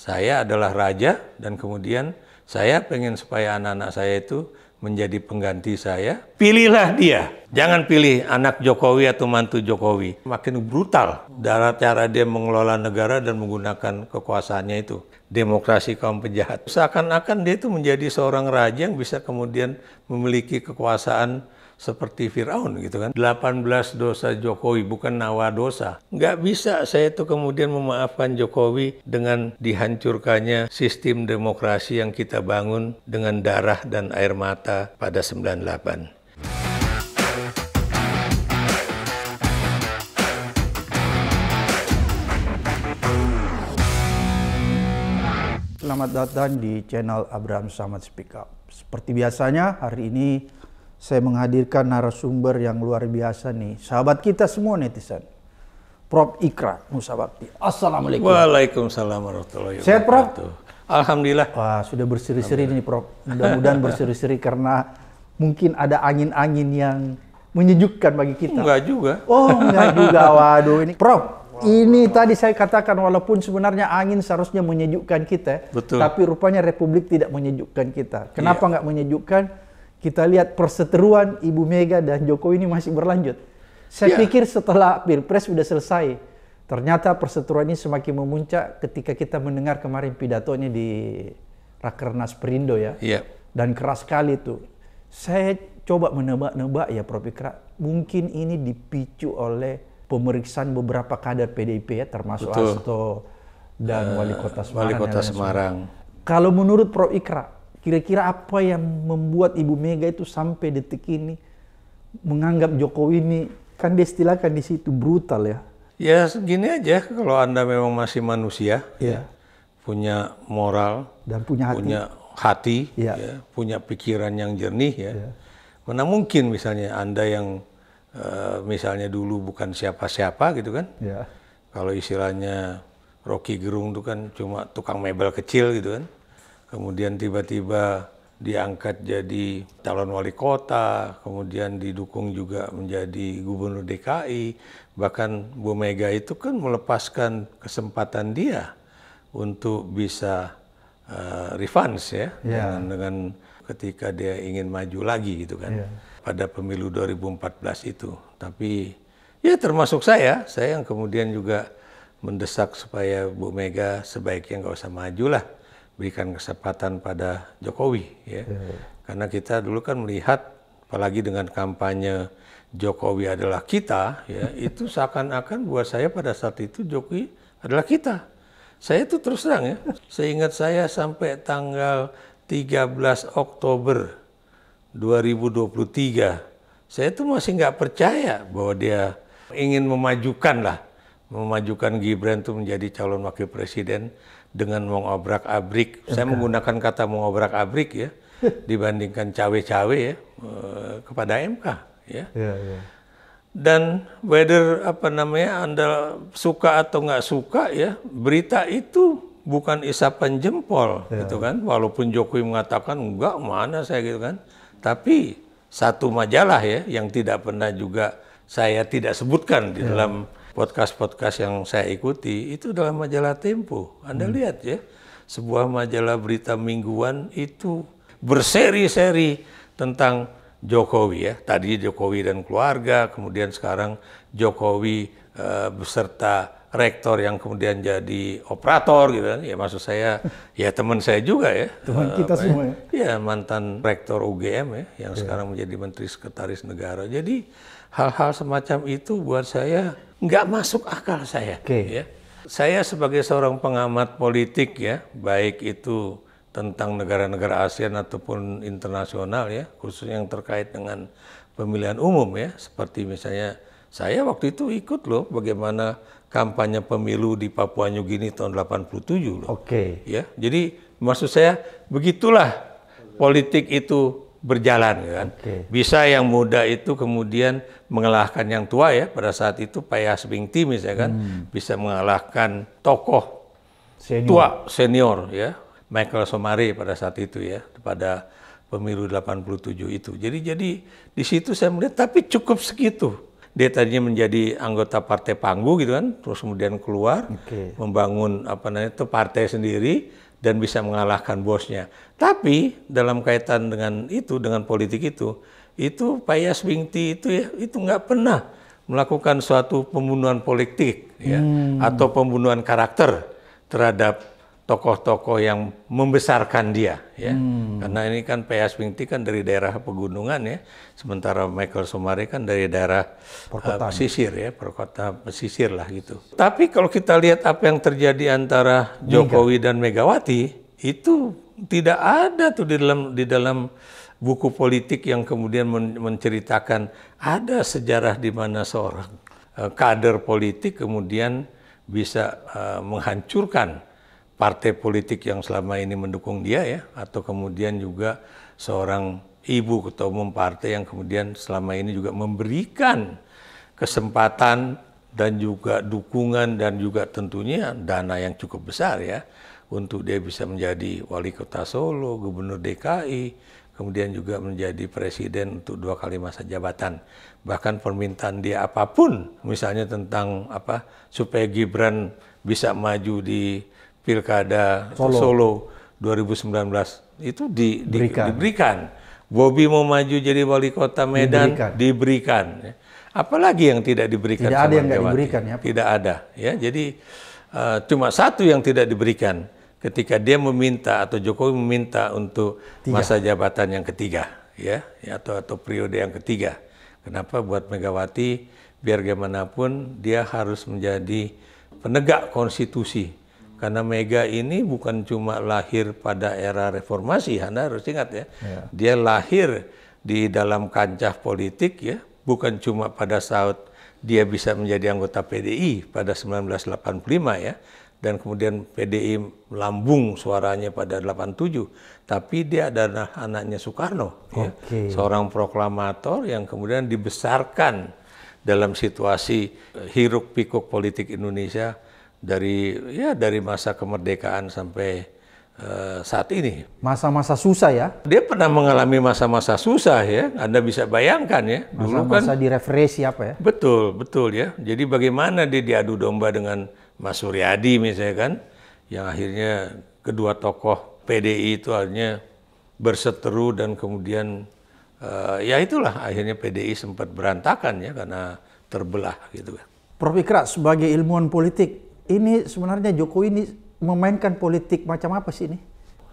saya adalah raja dan kemudian saya pengen supaya anak-anak saya itu menjadi pengganti saya, pilihlah dia. Jangan pilih anak Jokowi atau mantu Jokowi. Makin brutal darah cara dia mengelola negara dan menggunakan kekuasaannya itu. Demokrasi kaum penjahat. Seakan-akan dia itu menjadi seorang raja yang bisa kemudian memiliki kekuasaan seperti Firaun gitu kan. 18 dosa Jokowi bukan nawa dosa. Nggak bisa saya itu kemudian memaafkan Jokowi dengan dihancurkannya sistem demokrasi yang kita bangun dengan darah dan air mata pada 98. Selamat datang di channel Abraham Samad Speak Up. Seperti biasanya, hari ini saya menghadirkan narasumber yang luar biasa nih. Sahabat kita semua netizen. Prof. Ikra Musa Bakti. Assalamualaikum. Waalaikumsalam warahmatullahi wabarakatuh. Prof? Alhamdulillah. Wah, sudah berseri-seri ini Prof. Mudah-mudahan berseri-seri karena mungkin ada angin-angin yang menyejukkan bagi kita. Enggak juga. Oh, enggak juga. Waduh, ini Prof. Ini tadi saya katakan walaupun sebenarnya angin seharusnya menyejukkan kita, Betul. tapi rupanya Republik tidak menyejukkan kita. Kenapa iya. nggak menyejukkan? Kita lihat perseteruan Ibu Mega dan Jokowi ini masih berlanjut. Saya yeah. pikir setelah Pilpres sudah selesai, ternyata perseteruan ini semakin memuncak ketika kita mendengar kemarin pidatonya di Rakernas Perindo ya. Yeah. Dan keras sekali itu. Saya coba menebak-nebak ya Prof. Ikra, mungkin ini dipicu oleh pemeriksaan beberapa kader PDIP ya, termasuk Betul. Asto dan uh, Wali Kota eh, Semarang. Wali Kota Semarang. Kalau menurut Prof. Ikra, Kira-kira apa yang membuat Ibu Mega itu sampai detik ini menganggap Jokowi ini kan dia istilahkan di situ brutal ya. Ya gini aja kalau Anda memang masih manusia, iya. ya punya moral dan punya hati, punya hati, ya. Ya, punya pikiran yang jernih ya. ya. Mana mungkin misalnya Anda yang uh, misalnya dulu bukan siapa-siapa gitu kan. Ya. Kalau istilahnya Rocky Gerung itu kan cuma tukang mebel kecil gitu kan kemudian tiba-tiba diangkat jadi calon wali kota, kemudian didukung juga menjadi gubernur DKI. Bahkan Bu Mega itu kan melepaskan kesempatan dia untuk bisa uh, refunds ya, yeah. dengan, dengan ketika dia ingin maju lagi gitu kan. Yeah. Pada pemilu 2014 itu. Tapi ya termasuk saya, saya yang kemudian juga mendesak supaya Bu Mega sebaiknya nggak usah maju lah berikan kesempatan pada Jokowi ya. ya. ya. Karena kita dulu kan melihat apalagi dengan kampanye Jokowi adalah kita ya, itu seakan-akan buat saya pada saat itu Jokowi adalah kita. Saya itu terus terang ya, seingat saya sampai tanggal 13 Oktober 2023, saya itu masih nggak percaya bahwa dia ingin memajukan lah, memajukan Gibran itu menjadi calon wakil presiden dengan mengobrak-abrik. Saya menggunakan kata mengobrak-abrik ya dibandingkan cawe-cawe ya eh, kepada MK ya. Yeah, yeah. Dan whether apa namanya Anda suka atau nggak suka ya berita itu bukan isapan jempol yeah. gitu kan. Walaupun Jokowi mengatakan enggak mana saya gitu kan. Tapi satu majalah ya yang tidak pernah juga saya tidak sebutkan di yeah. dalam podcast-podcast yang saya ikuti itu dalam majalah Tempo. Anda hmm. lihat ya, sebuah majalah berita mingguan itu berseri-seri tentang Jokowi ya. Tadi Jokowi dan keluarga, kemudian sekarang Jokowi e, beserta rektor yang kemudian jadi operator gitu kan. Ya maksud saya ya teman saya juga ya. Teman eh, kita semua ya. Ya iya, mantan rektor UGM ya yang yeah. sekarang menjadi menteri sekretaris negara. Jadi hal-hal semacam itu buat saya nggak masuk akal saya. Okay. Ya. Saya sebagai seorang pengamat politik ya, baik itu tentang negara-negara ASEAN ataupun internasional ya, khususnya yang terkait dengan pemilihan umum ya, seperti misalnya saya waktu itu ikut loh bagaimana kampanye pemilu di Papua New Guinea tahun 87 loh. Oke. Okay. Ya, jadi maksud saya begitulah politik itu berjalan ya kan. Okay. Bisa yang muda itu kemudian mengalahkan yang tua ya pada saat itu Pak Timis ya kan hmm. bisa mengalahkan tokoh senior. tua senior ya Michael Somare pada saat itu ya pada pemilu 87 itu. Jadi jadi di situ saya melihat tapi cukup segitu dia tadinya menjadi anggota partai panggu gitu kan, terus kemudian keluar okay. membangun apa namanya itu partai sendiri dan bisa mengalahkan bosnya. Tapi dalam kaitan dengan itu dengan politik itu, itu Pak Yas Wingti itu ya itu nggak pernah melakukan suatu pembunuhan politik ya hmm. atau pembunuhan karakter terhadap tokoh-tokoh yang membesarkan dia ya hmm. karena ini kan P.S. Wingti kan dari daerah pegunungan ya sementara Michael Somare kan dari daerah perkotaan. Uh, pesisir ya perkota pesisir lah gitu tapi kalau kita lihat apa yang terjadi antara Jokowi Mega. dan Megawati itu tidak ada tuh di dalam di dalam buku politik yang kemudian men menceritakan ada sejarah di mana seorang uh, kader politik kemudian bisa uh, menghancurkan partai politik yang selama ini mendukung dia ya atau kemudian juga seorang ibu ketua umum partai yang kemudian selama ini juga memberikan kesempatan dan juga dukungan dan juga tentunya dana yang cukup besar ya untuk dia bisa menjadi wali kota Solo, gubernur DKI, kemudian juga menjadi presiden untuk dua kali masa jabatan. Bahkan permintaan dia apapun, misalnya tentang apa supaya Gibran bisa maju di pilkada Solo, Solo 2019 itu di, di, diberikan. diberikan. Bobby mau maju jadi wali kota Medan diberikan. diberikan. Apalagi yang tidak diberikan? Tidak ada yang tidak diberikan ya. Tidak ada ya. Jadi uh, cuma satu yang tidak diberikan ketika dia meminta atau Jokowi meminta untuk Tiga. masa jabatan yang ketiga ya, ya atau atau periode yang ketiga. Kenapa buat Megawati biar gimana pun dia harus menjadi penegak konstitusi. Karena Mega ini bukan cuma lahir pada era reformasi, Anda harus ingat ya. ya. Dia lahir di dalam kancah politik ya, bukan cuma pada saat dia bisa menjadi anggota PDI pada 1985 ya, dan kemudian PDI melambung suaranya pada 87 tapi dia adalah anaknya Soekarno okay. ya, seorang proklamator yang kemudian dibesarkan dalam situasi eh, hiruk pikuk politik Indonesia dari ya dari masa kemerdekaan sampai uh, saat ini masa-masa susah ya dia pernah mengalami masa-masa susah ya Anda bisa bayangkan ya kan masa-masa kan direferensi apa ya betul betul ya jadi bagaimana dia diadu domba dengan Mas Suryadi misalnya kan, yang akhirnya kedua tokoh PDI itu akhirnya berseteru dan kemudian uh, ya itulah akhirnya PDI sempat berantakan ya karena terbelah gitu kan. Prof Ikra sebagai ilmuwan politik, ini sebenarnya Jokowi ini memainkan politik macam apa sih ini?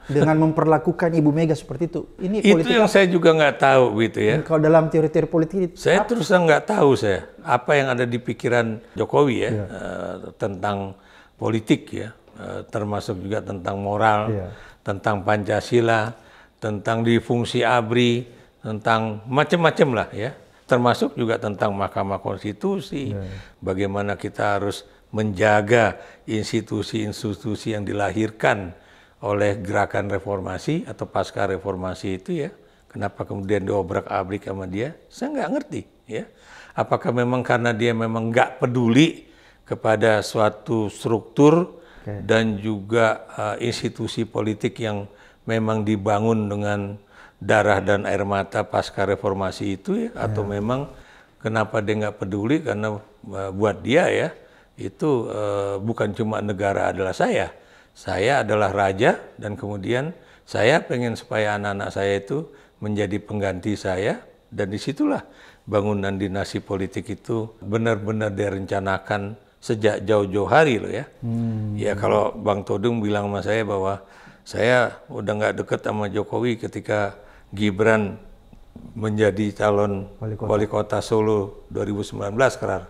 dengan memperlakukan Ibu Mega seperti itu. Ini itu politik yang apa? saya juga nggak tahu gitu ya. Kalau dalam teori-teori politik itu saya apa? terus nggak tahu saya apa yang ada di pikiran Jokowi ya, ya. Uh, tentang politik ya, uh, termasuk juga tentang moral, ya. tentang Pancasila, tentang di fungsi ABRI, tentang macam-macam lah ya. Termasuk juga tentang Mahkamah Konstitusi, ya. bagaimana kita harus menjaga institusi-institusi yang dilahirkan oleh gerakan reformasi atau pasca reformasi itu ya kenapa kemudian diobrak abrik sama dia saya nggak ngerti ya apakah memang karena dia memang nggak peduli kepada suatu struktur okay. dan juga uh, institusi politik yang memang dibangun dengan darah dan air mata pasca reformasi itu ya, yeah. atau memang kenapa dia nggak peduli karena uh, buat dia ya itu uh, bukan cuma negara adalah saya saya adalah raja dan kemudian saya pengen supaya anak-anak saya itu menjadi pengganti saya dan disitulah bangunan dinasti politik itu benar-benar direncanakan sejak jauh-jauh hari loh ya. Hmm. Ya kalau Bang Todung bilang sama saya bahwa saya udah nggak deket sama Jokowi ketika Gibran menjadi calon wali kota, wali kota Solo 2019 kerar.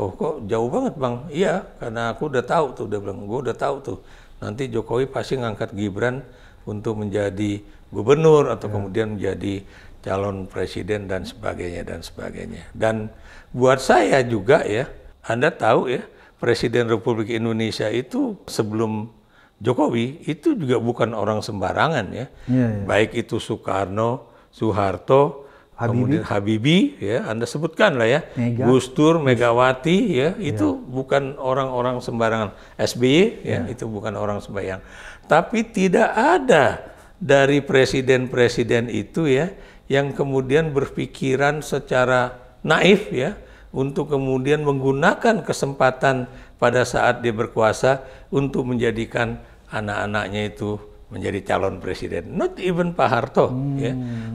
Oh kok jauh banget bang? Iya karena aku udah tahu tuh, udah bilang gue udah tahu tuh nanti Jokowi pasti ngangkat Gibran untuk menjadi gubernur atau ya. kemudian menjadi calon presiden dan sebagainya dan sebagainya. Dan buat saya juga ya, Anda tahu ya, Presiden Republik Indonesia itu sebelum Jokowi itu juga bukan orang sembarangan ya. ya, ya. Baik itu Soekarno, Soeharto, Habibi. Kemudian Habibi, ya Anda sebutkan lah ya, Mega. Gus Dur, Megawati, ya, ya. itu ya. bukan orang-orang sembarangan. SBY, ya, ya itu bukan orang sembarangan. Tapi tidak ada dari presiden-presiden itu ya yang kemudian berpikiran secara naif ya untuk kemudian menggunakan kesempatan pada saat dia berkuasa untuk menjadikan anak-anaknya itu menjadi calon presiden. Not even Pak Harto. Hmm. Ya.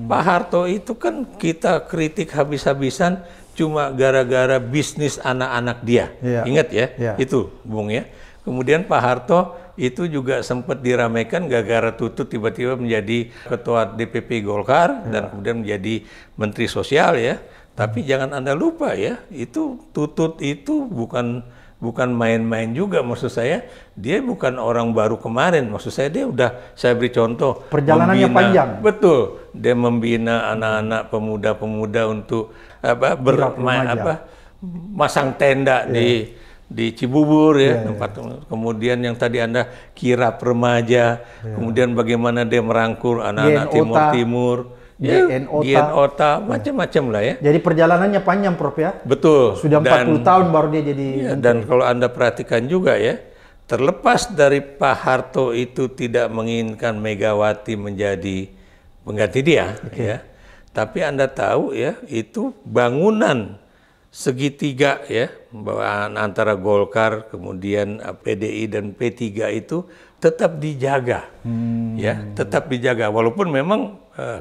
Pak Harto itu kan kita kritik habis-habisan cuma gara-gara bisnis anak-anak dia. Yeah. Ingat ya, yeah. itu Bung ya. Kemudian Pak Harto itu juga sempat diramaikan gara-gara tutut tiba-tiba menjadi ketua DPP Golkar yeah. dan kemudian menjadi menteri sosial ya. Tapi hmm. jangan Anda lupa ya, itu tutut itu bukan bukan main-main juga maksud saya dia bukan orang baru kemarin maksud saya dia udah saya beri contoh perjalanannya membina, panjang betul dia membina anak-anak pemuda-pemuda untuk apa bermain apa masang tenda yeah. di di Cibubur ya yeah, iya. tempat kemudian yang tadi anda kira remaja yeah. kemudian bagaimana dia merangkul anak-anak timur timur ya, DNO Ota, macem-macem macam-macam lah ya. Jadi perjalanannya panjang Prof ya. Betul. Sudah 40 dan, tahun baru dia jadi ya, dan kalau Anda perhatikan juga ya, terlepas dari Pak Harto itu tidak menginginkan Megawati menjadi pengganti dia okay. ya. Tapi Anda tahu ya, itu bangunan segitiga ya antara Golkar kemudian eh, PDI dan P3 itu tetap dijaga hmm. ya tetap dijaga walaupun memang uh,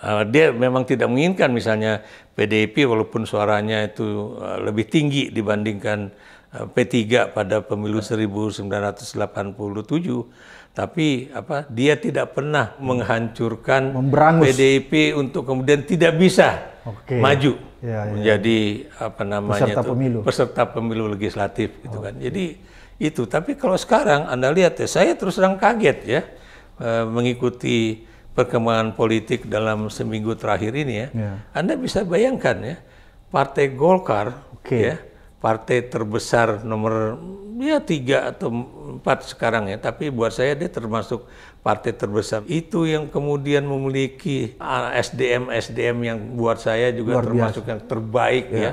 Uh, dia memang tidak menginginkan misalnya PDIP walaupun suaranya itu uh, lebih tinggi dibandingkan eh, P3 pada pemilu 1987 tapi apa dia tidak pernah hmm. menghancurkan Memberangus. PDIP untuk kemudian tidak bisa okay. maju ya, ya. menjadi apa namanya peserta itu, pemilu peserta pemilu legislatif gitu okay. kan. Jadi itu tapi kalau sekarang Anda lihat ya saya terus terang kaget ya mengikuti perkembangan politik dalam seminggu terakhir ini ya, yeah. Anda bisa bayangkan ya, Partai Golkar, okay. ya, partai terbesar nomor ya tiga atau empat sekarang ya, tapi buat saya dia termasuk partai terbesar. Itu yang kemudian memiliki ah, SDM SDM yang buat saya juga termasuk yang terbaik yeah. ya.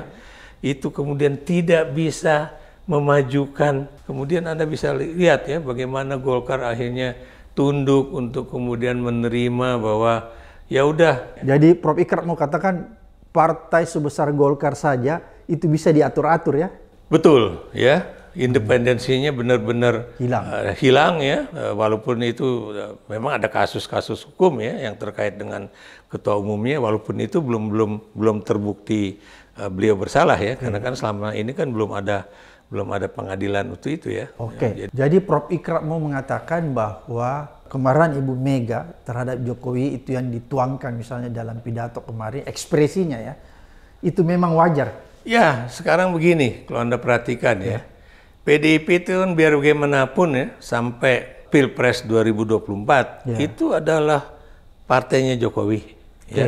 Itu kemudian tidak bisa memajukan. Kemudian Anda bisa lihat ya bagaimana Golkar akhirnya tunduk untuk kemudian menerima bahwa ya udah. Jadi Prof Ikrar mau katakan partai sebesar Golkar saja itu bisa diatur-atur ya? Betul ya. Independensinya benar-benar hilang. Uh, hilang ya, eh, walaupun itu uh, memang ada kasus-kasus hukum ya yang terkait dengan ketua umumnya, walaupun itu belum belum belum terbukti uh, beliau bersalah ya, karena kan selama ini kan belum ada belum ada pengadilan untuk itu ya. Oke. Okay. Ya, jadi, Prof Ikrar mau mengatakan bahwa kemarin Ibu Mega terhadap Jokowi itu yang dituangkan misalnya dalam pidato kemarin ekspresinya ya. Itu memang wajar. Ya, sekarang begini kalau Anda perhatikan ya. ya. PDIP itu kan biar bagaimanapun ya sampai Pilpres 2024 ya. itu adalah partainya Jokowi okay. ya.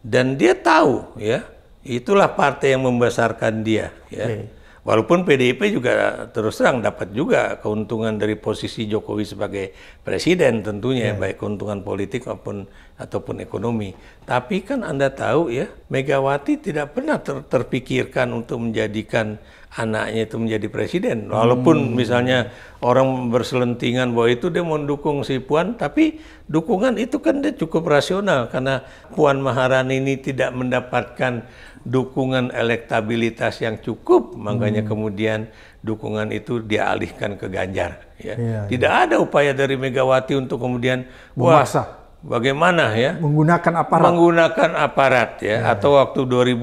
Dan dia tahu ya, itulah partai yang membesarkan dia ya. Okay Walaupun PDIP juga terus terang dapat juga keuntungan dari posisi Jokowi sebagai presiden tentunya yeah. baik keuntungan politik maupun ataupun ekonomi. Tapi kan Anda tahu ya, Megawati tidak pernah ter terpikirkan untuk menjadikan anaknya itu menjadi presiden. Walaupun hmm. misalnya orang berselentingan bahwa itu dia mendukung si Puan, tapi dukungan itu kan dia cukup rasional karena Puan Maharani ini tidak mendapatkan dukungan elektabilitas yang cukup, makanya hmm. kemudian dukungan itu dialihkan ke Ganjar. Ya. Ya, tidak ya. ada upaya dari Megawati untuk kemudian puasa. bagaimana ya menggunakan aparat menggunakan aparat ya, ya atau waktu 2000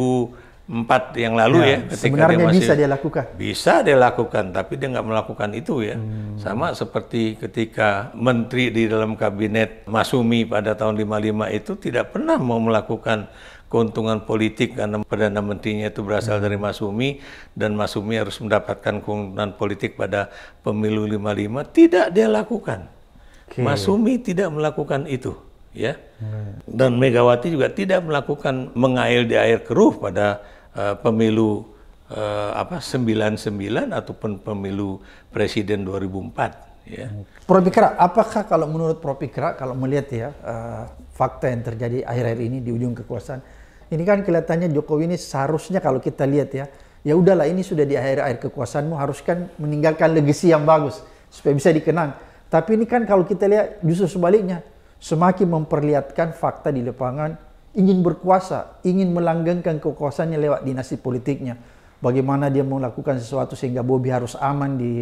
empat yang lalu ya, ya ketika sebenarnya dia masih, bisa dia lakukan bisa dia lakukan tapi dia nggak melakukan itu ya hmm. sama seperti ketika menteri di dalam kabinet Masumi pada tahun 55 itu tidak pernah mau melakukan keuntungan politik karena perdana menterinya itu berasal hmm. dari Masumi dan Masumi harus mendapatkan keuntungan politik pada pemilu 55 tidak dia lakukan okay. Masumi tidak melakukan itu ya hmm. dan Megawati juga tidak melakukan mengail di air keruh pada uh, pemilu uh, apa 99 ataupun pemilu presiden 2004 ya. Prof Ikra, apakah kalau menurut Prof Ikra kalau melihat ya uh, fakta yang terjadi akhir-akhir ini di ujung kekuasaan ini kan kelihatannya Jokowi ini seharusnya kalau kita lihat ya ya udahlah ini sudah di akhir-akhir kekuasaanmu harus kan meninggalkan legasi yang bagus supaya bisa dikenang. Tapi ini kan kalau kita lihat justru sebaliknya semakin memperlihatkan fakta di lapangan ingin berkuasa, ingin melanggengkan kekuasaannya lewat dinasti politiknya. Bagaimana dia melakukan sesuatu sehingga Bobi harus aman di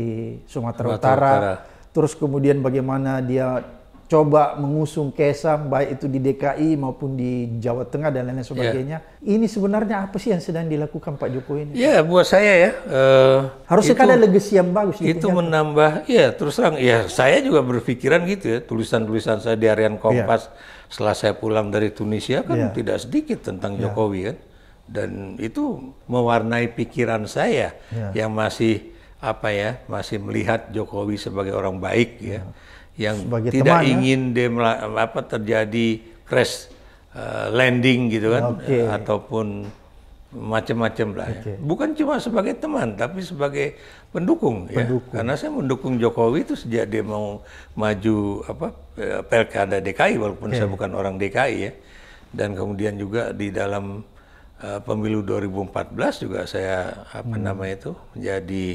Sumatera, Utara. Utara. Terus kemudian bagaimana dia coba mengusung Kesang baik itu di DKI maupun di Jawa Tengah dan lain-lain ya. sebagainya. Yeah. Ini sebenarnya apa sih yang sedang dilakukan Pak Jokowi ini? Iya yeah, buat saya ya. Uh, Harusnya sekali legasi yang bagus. Gitu itu ya. menambah, ya terus terang, ya saya juga berpikiran gitu ya. Tulisan-tulisan saya di harian Kompas yeah. setelah saya pulang dari Tunisia kan yeah. tidak sedikit tentang yeah. Jokowi kan. Dan itu mewarnai pikiran saya yeah. yang masih apa ya masih melihat Jokowi sebagai orang baik ya. ya yang Sebagai tidak teman, ya. ingin ya? dia apa terjadi crash uh, landing gitu kan okay. Eh, ataupun macam-macam lah. Ya. Okay. Bukan cuma sebagai teman tapi sebagai pendukung, ya. pendukung ya. Karena saya mendukung Jokowi itu sejak dia mau maju apa eh, Pilkada DKI walaupun okay. saya bukan orang DKI ya. Dan kemudian juga di dalam uh, pemilu 2014 juga saya apa hmm. namanya itu menjadi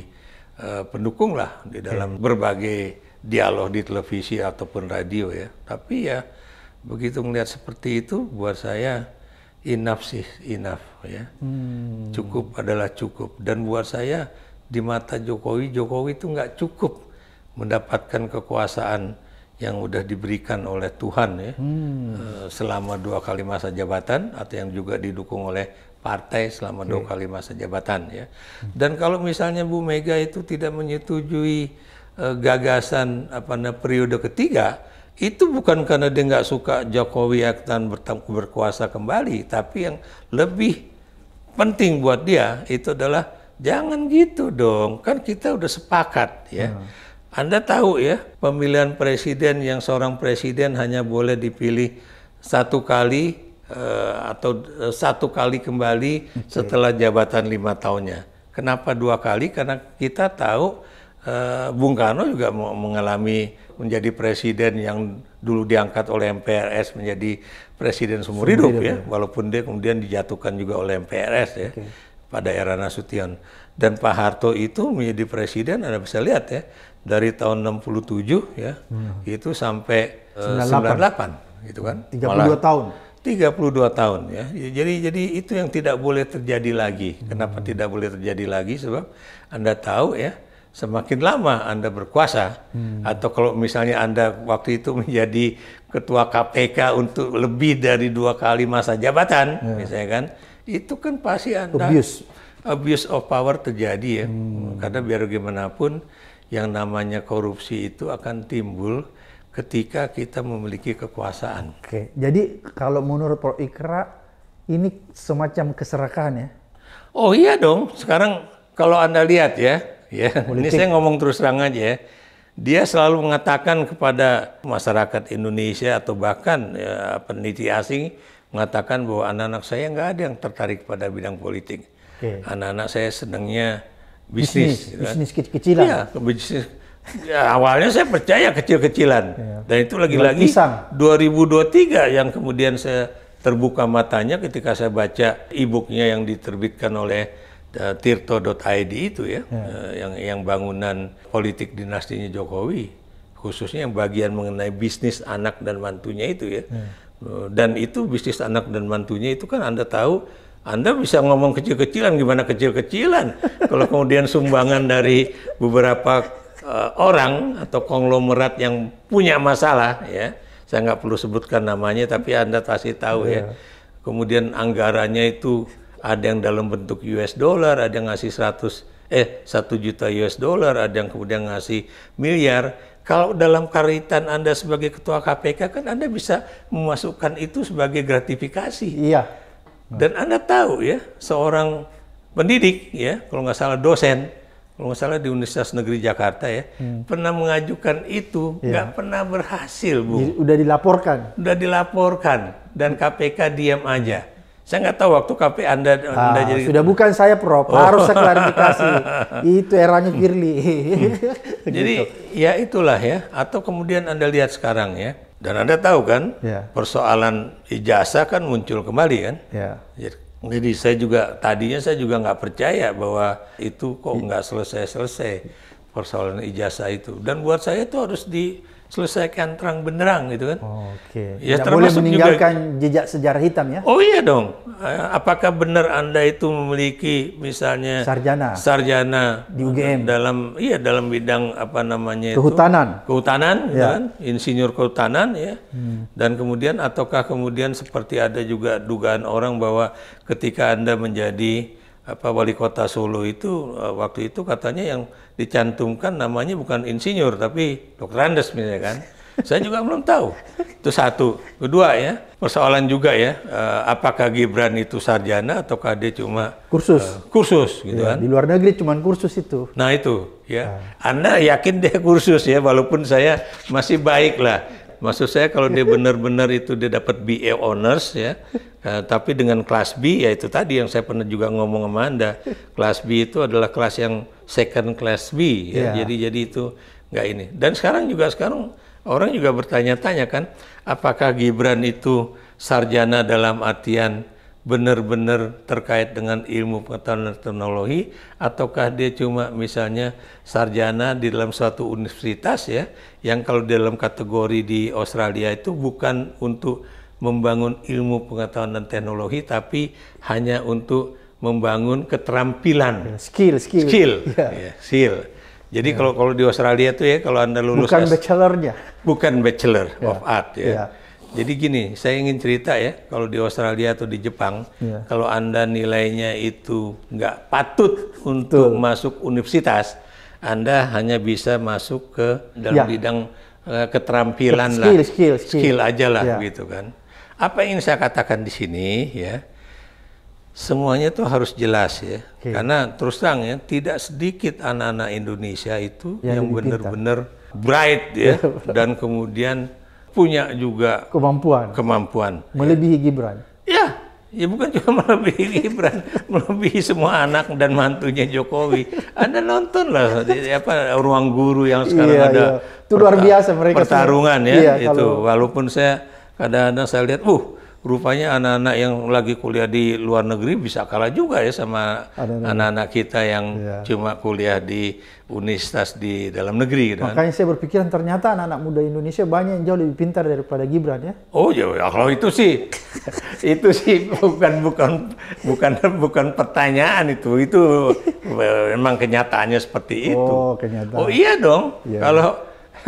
uh, pendukung lah di dalam okay. berbagai dialog di televisi ataupun radio ya. Tapi ya begitu melihat seperti itu buat saya enough sih enough ya. Hmm. Cukup adalah cukup dan buat saya di mata Jokowi Jokowi itu nggak cukup mendapatkan kekuasaan yang udah diberikan oleh Tuhan ya hmm. Eh, selama dua kali masa jabatan atau yang juga didukung oleh partai selama okay. dua kali masa jabatan ya. Hmm. Dan kalau misalnya Bu Mega itu tidak menyetujui Eh, gagasan apa namanya periode ketiga itu bukan karena dia nggak suka Jokowi akan berkuasa kembali, tapi yang lebih penting buat dia itu adalah jangan gitu dong, kan kita udah sepakat ya. Hmm. Anda tahu ya pemilihan presiden yang seorang presiden hanya boleh dipilih satu kali uh, atau eh, satu kali kembali okay. setelah jabatan lima tahunnya. Kenapa dua kali? Karena kita tahu Eh, Bung Karno juga mengalami menjadi presiden yang dulu diangkat oleh MPRS menjadi presiden seumur hidup, hidup ya. ya, walaupun dia kemudian dijatuhkan juga oleh MPRS ya okay. pada era Nasution. Dan Pak Harto itu menjadi presiden, Anda bisa lihat ya, dari tahun 67 ya, hmm. itu sampai 98, eh, 98 gitu kan. 32 Malah, tahun. 32 tahun ya. Jadi jadi itu yang tidak boleh terjadi lagi. Hmm. Kenapa tidak boleh terjadi lagi? Sebab Anda tahu ya, semakin lama Anda berkuasa, hmm. atau kalau misalnya Anda waktu itu menjadi ketua KPK untuk lebih dari dua kali masa jabatan, yeah. misalnya kan, itu kan pasti Anda abuse, abuse of power terjadi ya. Hmm. Karena biar bagaimanapun yang namanya korupsi itu akan timbul ketika kita memiliki kekuasaan. Oke, jadi kalau menurut Pro Ikra ini semacam keserakahan ya? Oh iya dong. Sekarang kalau Anda lihat ya, ya. Politik. Ini saya ngomong terus terang aja ya. Dia selalu mengatakan kepada masyarakat Indonesia atau bahkan ya, peneliti asing mengatakan bahwa anak-anak saya nggak ada yang tertarik pada bidang politik. anak Anak-anak saya senangnya bisnis. Ya. Bisnis, kecil-kecilan. Iya, bisnis ya, awalnya saya percaya kecil-kecilan. Yeah. Dan itu lagi-lagi 2023 yang kemudian saya terbuka matanya ketika saya baca e yang diterbitkan oleh Eh, tirto.id itu ya, ya. Eh, yang yang bangunan politik dinastinya Jokowi khususnya yang bagian mengenai bisnis anak dan mantunya itu ya. ya. Eh, dan itu bisnis anak dan mantunya itu kan Anda tahu anda bisa ngomong kecil-kecilan gimana kecil-kecilan kalau kemudian sumbangan dari beberapa uh, orang atau konglomerat yang punya masalah ya saya nggak perlu sebutkan namanya tapi anda pasti tahu ya. ya kemudian anggarannya itu ada yang dalam bentuk US dollar, ada yang ngasih 100 eh 1 juta US dollar, ada yang kemudian ngasih miliar. Kalau dalam karitan Anda sebagai ketua KPK kan Anda bisa memasukkan itu sebagai gratifikasi. Iya. Dan Anda tahu ya, seorang pendidik ya, kalau nggak salah dosen, kalau nggak salah di Universitas Negeri Jakarta ya, hmm. pernah mengajukan itu, iya. nggak pernah berhasil, Bu. Udah dilaporkan. Udah dilaporkan dan KPK diam aja saya nggak tahu waktu KP Anda, ah, anda jadi... Sudah bukan saya, Prof. Oh. Harus saya klarifikasi. itu eranya Firly. Hmm. gitu. Jadi ya itulah ya. Atau kemudian Anda lihat sekarang ya. Dan Anda tahu kan, yeah. persoalan ijazah kan muncul kembali kan. Yeah. Ya, jadi saya juga, tadinya saya juga nggak percaya bahwa itu kok nggak selesai-selesai persoalan ijazah itu. Dan buat saya itu harus di selesaikan terang benderang gitu kan. Oh, Oke. Okay. Ya, Tidak boleh meninggalkan juga, jejak sejarah hitam ya. Oh iya dong. Eh, apakah benar Anda itu memiliki misalnya sarjana sarjana di UGM dalam iya dalam bidang apa namanya kehutanan. itu kehutanan gitu ya. kan insinyur kehutanan ya. Hmm. Dan kemudian ataukah kemudian seperti ada juga dugaan orang bahwa ketika Anda menjadi apa wali kota Solo itu eh, waktu itu katanya yang dicantumkan namanya bukan insinyur tapi dokter Andes misalnya kan. Saya juga belum tahu. Itu satu. Kedua ya, persoalan juga ya, eh, apakah Gibran itu sarjana ataukah dia cuma kursus? Uh, kursus gitu ya, kan. Di luar negeri cuma kursus itu. Nah, itu ya. Nah. Anda yakin dia kursus ya walaupun saya masih baik lah Maksud saya kalau dia benar-benar itu dia dapat BA honors ya, uh, tapi dengan kelas B ya itu tadi yang saya pernah juga ngomong sama Anda, kelas B itu adalah kelas yang second class B ya. Yeah. Jadi jadi itu nggak ini. Dan sekarang juga sekarang orang juga bertanya-tanya kan, apakah Gibran itu sarjana dalam artian benar-benar terkait dengan ilmu pengetahuan dan teknologi ataukah dia cuma misalnya sarjana di dalam suatu universitas ya yang kalau dalam kategori di Australia itu bukan untuk membangun ilmu pengetahuan dan teknologi tapi hanya untuk membangun keterampilan ya, skill skill skill yeah. ya, iya, skill jadi ya. kalau yeah. kalau di Australia itu ya kalau anda lulus bukan bachelornya bukan bachelor yeah. of ya. art ya yeah jadi gini, saya ingin cerita ya, kalau di Australia atau di Jepang, yeah. kalau Anda nilainya itu nggak patut untuk Betul. masuk universitas, Anda hanya bisa masuk ke dalam yeah. bidang uh, keterampilan skill, lah, skill, skill. skill aja lah yeah. gitu kan. Apa yang saya katakan di sini ya, semuanya itu harus jelas ya, okay. karena terus terang ya, tidak sedikit anak-anak Indonesia itu yang, yang benar-benar bright ya, iya, dan kemudian punya juga kemampuan kemampuan melebihi Gibran. Ya, ya bukan cuma melebihi Gibran, melebihi semua anak dan mantunya Jokowi. Anda nonton lah apa ruang guru yang sekarang iya, ada. Iya. Itu luar biasa mereka pertarungan ya iya, itu. Kalau... Walaupun saya kadang-kadang saya lihat, uh rupanya anak-anak yang lagi kuliah di luar negeri bisa kalah juga ya sama anak-anak kita yang ya. cuma kuliah di universitas di dalam negeri. Gitu. Kan. Makanya saya berpikiran ternyata anak-anak muda Indonesia banyak yang jauh lebih pintar daripada Gibran ya. Oh ya, ya kalau itu sih itu sih bukan bukan bukan bukan pertanyaan itu itu eh, memang kenyataannya seperti itu. Oh kenyataan. Oh iya dong. Ya. Kalau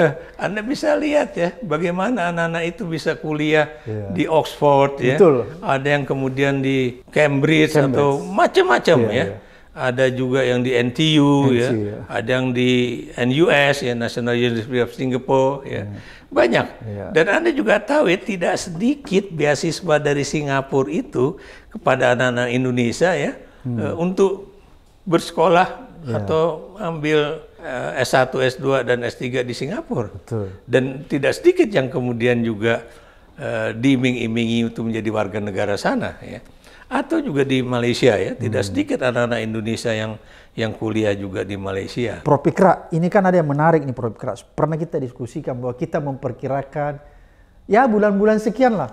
Anda bisa lihat ya bagaimana anak-anak itu bisa kuliah yeah. di Oxford ya. Betul. Ada yang kemudian di Cambridge, Cambridge. atau macam-macam yeah, ya. Yeah. Ada juga yang di NTU, NTU ya. ya, ada yang di NUS ya National University of Singapore ya. Yeah. Hmm. Banyak. Yeah. Dan Anda juga tahu ya tidak sedikit beasiswa dari Singapura itu kepada anak-anak Indonesia ya hmm. Eh, untuk bersekolah yeah. atau ambil uh, S1, S2 dan S3 di Singapura. Betul. Dan tidak sedikit yang kemudian juga uh, diiming-imingi untuk menjadi warga negara sana ya. Atau juga di Malaysia ya, tidak hmm. sedikit anak-anak Indonesia yang yang kuliah juga di Malaysia. Prof Ikra, ini kan ada yang menarik nih Prof Ikra. Pernah kita diskusikan bahwa kita memperkirakan ya bulan-bulan sekian lah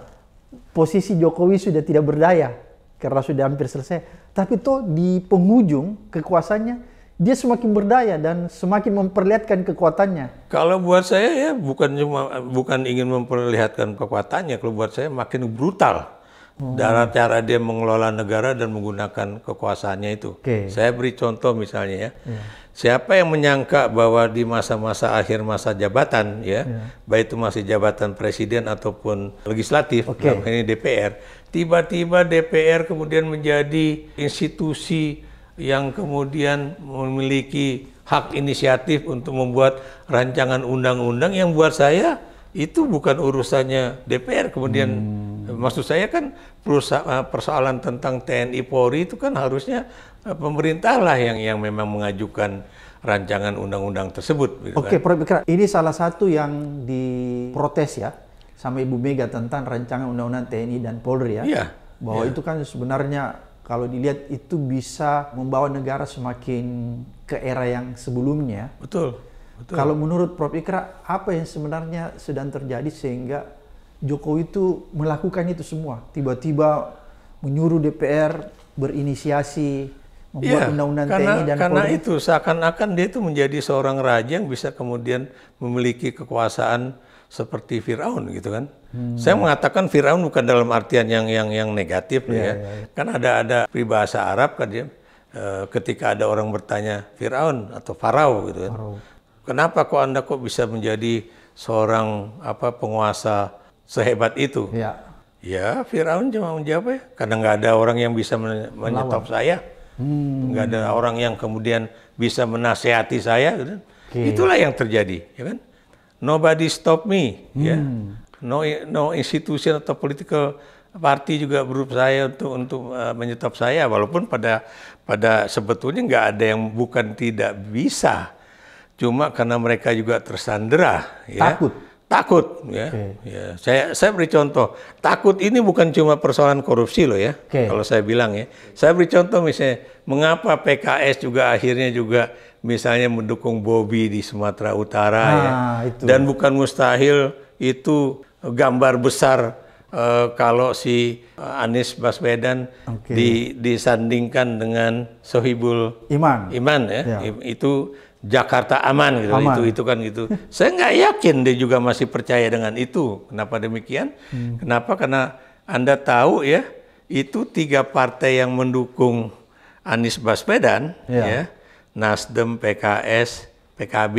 posisi Jokowi sudah tidak berdaya karena sudah hampir selesai. Tapi toh di penghujung kekuasaannya dia semakin berdaya dan semakin memperlihatkan kekuatannya. Kalau buat saya ya bukan cuma bukan ingin memperlihatkan kekuatannya, kalau buat saya makin brutal hmm. dalam cara dia mengelola negara dan menggunakan kekuasaannya itu. Okay. Saya beri contoh misalnya ya. Yeah. Siapa yang menyangka bahwa di masa-masa akhir masa jabatan ya, yeah. baik itu masih jabatan presiden ataupun legislatif, okay. dalam ini DPR, tiba-tiba DPR kemudian menjadi institusi yang kemudian memiliki hak inisiatif untuk membuat rancangan undang-undang yang buat saya itu bukan urusannya DPR kemudian hmm. maksud saya kan eh, persoalan tentang TNI Polri itu kan harusnya eh, pemerintah lah yang yang memang mengajukan rancangan undang-undang tersebut. Gitu Oke, kan. Prof. ini salah satu yang diprotes ya sama Ibu Mega tentang rancangan undang-undang TNI dan Polri ya. Iya. Bahwa ya. itu kan sebenarnya kalau dilihat itu bisa membawa negara semakin ke era yang sebelumnya. Betul. Betul. Kalau menurut Prof Ikra, apa yang sebenarnya sedang terjadi sehingga Jokowi itu melakukan itu semua? Tiba-tiba menyuruh DPR berinisiasi membuat ya, undang-undang karena, TNI dan karena Polri. itu seakan-akan dia itu menjadi seorang raja yang bisa kemudian memiliki kekuasaan seperti Firaun gitu kan. Hmm. Saya mengatakan Firaun bukan dalam artian yang yang yang negatif yeah, iya, ya. Yeah. Iya. Kan ada ada peribahasa Arab kan dia e, ketika ada orang bertanya Firaun atau Farao gitu kan. Farao. Kenapa kok Anda kok bisa menjadi seorang apa penguasa sehebat itu? Yeah. Ya, Firaun cuma menjawab ya, karena nggak ada orang yang bisa men menyetop saya. Hmm. ada orang yang kemudian bisa menasehati saya gitu. Kan? Okay. Itulah yang terjadi, ya kan? nobody stop me ya. hmm. ya no no institution atau political party juga berup saya untuk untuk uh, menyetop saya walaupun pada pada sebetulnya nggak ada yang bukan tidak bisa cuma karena mereka juga tersandera ya takut takut ya, okay. ya. saya saya beri contoh takut ini bukan cuma persoalan korupsi loh ya okay. kalau saya bilang ya saya beri contoh misalnya mengapa PKS juga akhirnya juga misalnya mendukung Bobi di Sumatera Utara nah, ya. Ah, itu. Dan bukan mustahil itu gambar besar uh, kalau si eh, Anies Baswedan okay. di, disandingkan dengan Sohibul Iman. Iman ya. ya. Itu Jakarta aman gitu aman. itu itu kan gitu. Saya nggak yakin dia juga masih percaya dengan itu. Kenapa demikian? Hmm. Kenapa? Karena Anda tahu ya, itu tiga partai yang mendukung Anies Baswedan ya, ya Nasdem, PKS, PKB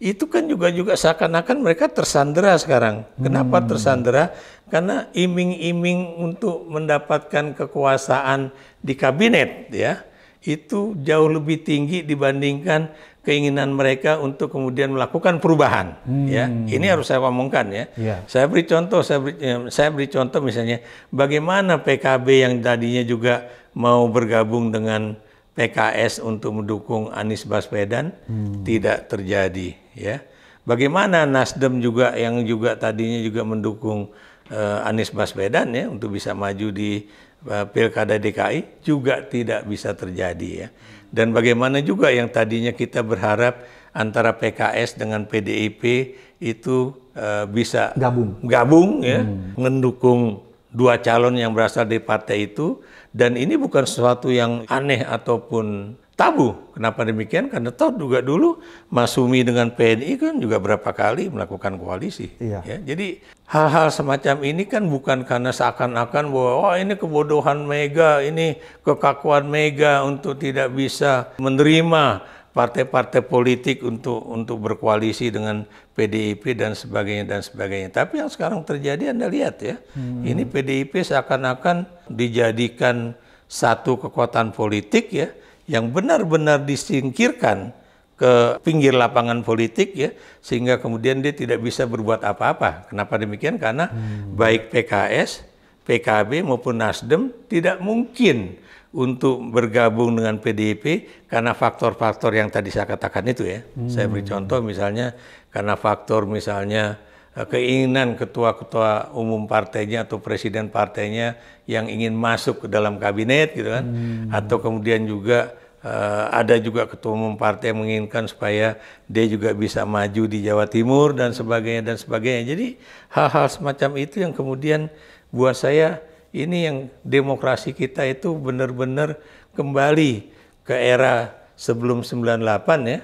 itu kan juga juga seakan-akan mereka tersandera sekarang. Kenapa hmm. tersandera? Karena iming-iming untuk mendapatkan kekuasaan di kabinet ya itu jauh lebih tinggi dibandingkan keinginan mereka untuk kemudian melakukan perubahan ya. hmm. ya ini harus saya omongkan ya yeah. saya beri contoh saya beri, eh, saya beri contoh misalnya bagaimana PKB yang tadinya juga mau bergabung dengan PKS untuk mendukung Anies Baswedan hmm. tidak terjadi ya. Bagaimana Nasdem juga yang juga tadinya juga mendukung uh, Anies Baswedan ya untuk bisa maju di uh, Pilkada DKI juga tidak bisa terjadi ya. Dan bagaimana juga yang tadinya kita berharap antara PKS dengan PDIP itu uh, bisa gabung gabung ya hmm. mendukung dua calon yang berasal dari partai itu dan ini bukan sesuatu yang aneh ataupun tabu. Kenapa demikian? Karena toh juga dulu masumi dengan PNI kan juga berapa kali melakukan koalisi. Iya. Ya, jadi hal-hal semacam ini kan bukan karena seakan-akan bahwa oh ini kebodohan Mega, ini kekakuan Mega untuk tidak bisa menerima partai-partai politik untuk untuk berkoalisi dengan PDIP dan sebagainya dan sebagainya. Tapi yang sekarang terjadi Anda lihat ya, hmm. ini PDIP seakan-akan dijadikan satu kekuatan politik ya yang benar-benar disingkirkan ke pinggir lapangan politik ya sehingga kemudian dia tidak bisa berbuat apa-apa. Kenapa demikian? Karena hmm. baik PKS, PKB maupun Nasdem tidak mungkin untuk bergabung dengan PDIP karena faktor-faktor yang tadi saya katakan itu ya. Hmm. Saya beri contoh misalnya karena faktor misalnya eh, keinginan ketua-ketua umum partainya atau presiden partainya yang ingin masuk ke dalam kabinet gitu kan hmm. atau kemudian juga uh, ada juga ketua umum partai yang menginginkan supaya dia juga bisa maju di Jawa Timur dan sebagainya dan sebagainya jadi hal-hal semacam itu yang kemudian buat saya ini yang demokrasi kita itu benar-benar kembali ke era sebelum 98 ya, hmm. uh,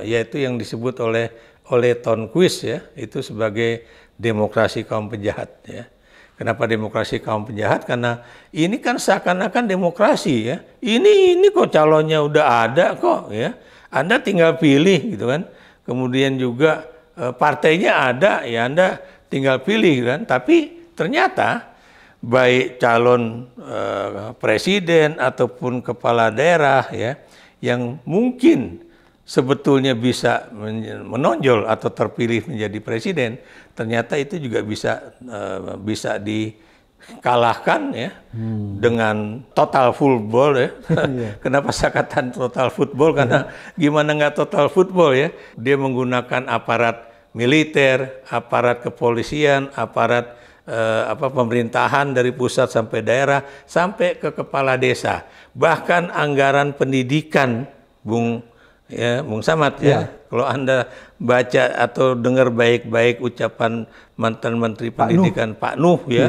yaitu yang disebut oleh oleh Tonquist ya, itu sebagai demokrasi kaum penjahat ya. Kenapa demokrasi kaum penjahat? Karena ini kan seakan-akan demokrasi ya. Ini ini kok calonnya udah ada kok ya. Anda tinggal pilih gitu kan. Kemudian juga eh, partainya ada ya Anda tinggal pilih kan. Tapi ternyata baik calon eh, presiden ataupun kepala daerah ya yang mungkin sebetulnya bisa menonjol atau terpilih menjadi presiden ternyata itu juga bisa eh, bisa dikalahkan ya hmm. dengan total football ya iya. kenapa saya katakan total football karena iya. gimana nggak total football ya dia menggunakan aparat militer aparat kepolisian aparat eh, apa pemerintahan dari pusat sampai daerah sampai ke kepala desa bahkan anggaran pendidikan Bung ya Bung Samad ya, ya. kalau anda baca atau dengar baik-baik ucapan mantan Menteri Pak Pendidikan Nuh. Pak Nuh ya, ya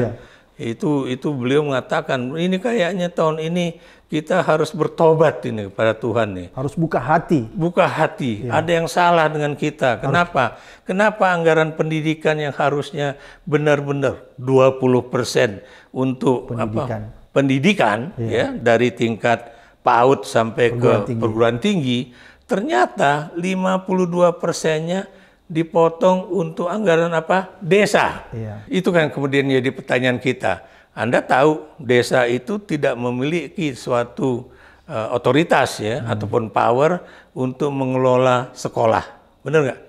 itu itu beliau mengatakan ini kayaknya tahun ini kita harus bertobat ini kepada Tuhan nih. Harus buka hati. Buka hati. Ya. Ada yang salah dengan kita. Kenapa? Harus. Kenapa anggaran pendidikan yang harusnya benar-benar 20% untuk pendidikan, apa? pendidikan ya. ya dari tingkat PAUD sampai perguruan ke tinggi. perguruan tinggi, ternyata 52 persennya dipotong untuk anggaran apa? Desa. Iya. Itu kan kemudian jadi pertanyaan kita anda tahu desa itu tidak memiliki suatu uh, otoritas ya hmm. ataupun power untuk mengelola sekolah. Benar nggak?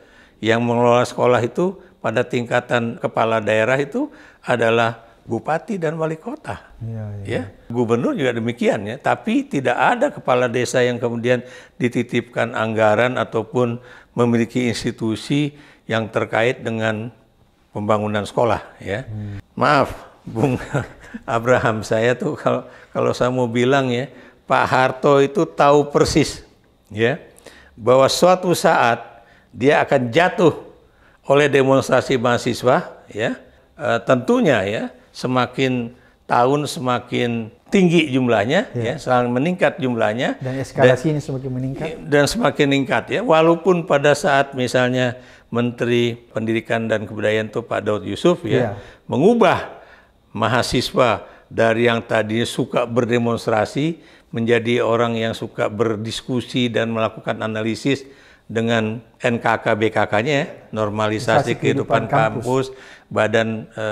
Yang mengelola sekolah itu pada tingkatan kepala daerah itu adalah bupati dan wali kota. Ya, ya. ya, gubernur juga demikian ya. Tapi tidak ada kepala desa yang kemudian dititipkan anggaran ataupun memiliki institusi yang terkait dengan pembangunan sekolah ya. Hmm. Maaf, Bung Abraham saya tuh kalau kalau saya mau bilang ya Pak Harto itu tahu persis ya bahwa suatu saat dia akan jatuh oleh demonstrasi mahasiswa ya e, tentunya ya semakin tahun semakin tinggi jumlahnya ya, ya selalu meningkat jumlahnya dan eskalasi semakin meningkat dan semakin meningkat ya walaupun pada saat misalnya Menteri Pendidikan dan Kebudayaan itu Pak Daud Yusuf ya, ya. mengubah mahasiswa dari yang tadinya suka berdemonstrasi menjadi orang yang suka berdiskusi dan melakukan analisis dengan NKK BKK-nya ya, normalisasi kehidupan, kampus, kampus badan e,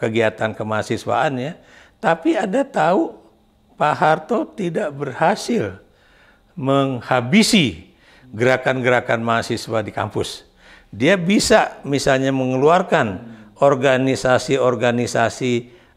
kegiatan kemahasiswaannya tapi ada tahu Pak Harto tidak berhasil menghabisi gerakan-gerakan mahasiswa di kampus dia bisa misalnya mengeluarkan organisasi-organisasi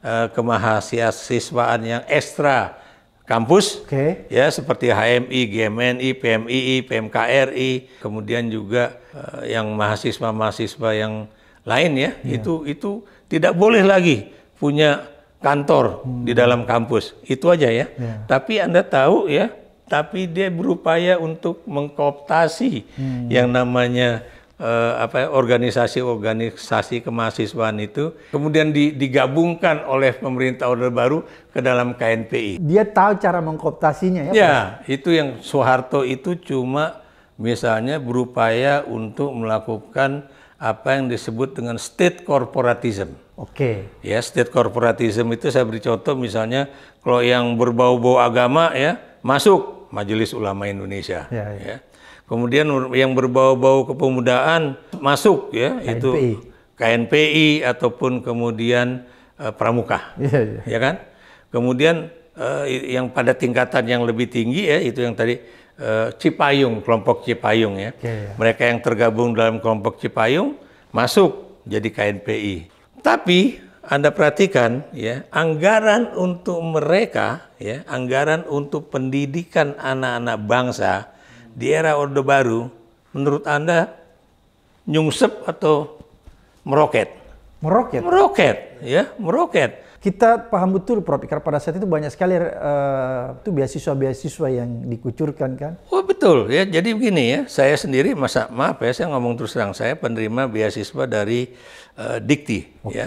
Eh, kemahasiswaan yang ekstra kampus okay. ya seperti HMI, GMNI, PMII, PMKRI, kemudian juga uh, yang mahasiswa-mahasiswa yang lain ya, yeah. itu itu tidak boleh lagi punya kantor hmm. di dalam kampus. Itu aja ya. Yeah. Tapi Anda tahu ya, tapi dia berupaya untuk mengkooptasi hmm. yang namanya eh, apa ya, organisasi-organisasi kemahasiswaan itu kemudian di, digabungkan oleh pemerintah Orde Baru ke dalam KNPI. Dia tahu cara mengkooptasinya ya. Ya, Pak? itu yang Soeharto itu cuma misalnya berupaya untuk melakukan apa yang disebut dengan state corporatism. Oke. Okay. Ya, state corporatism itu saya beri contoh misalnya kalau yang berbau-bau agama ya masuk Majelis Ulama Indonesia. Ya, ya. ya Kemudian yang berbau-bau kepemudaan masuk ya KNPI. itu KNPI ataupun kemudian uh, pramuka. Yeah, yeah. Ya kan? Kemudian uh, yang pada tingkatan yang lebih tinggi ya itu yang tadi uh, Cipayung, kelompok Cipayung ya. yeah. Mereka yang tergabung dalam kelompok Cipayung masuk jadi KNPI. Tapi anda perhatikan ya, anggaran untuk mereka ya, anggaran untuk pendidikan anak-anak bangsa di era Orde Baru, menurut Anda nyungsep atau meroket? Meroket. Meroket, ya, meroket. Kita paham betul Prof. Karena pada saat itu banyak sekali uh, itu beasiswa-beasiswa yang dikucurkan kan? Oh betul ya. Jadi begini ya, saya sendiri masa maaf ya, saya ngomong terus terang saya penerima beasiswa dari uh, Dikti, okay. ya.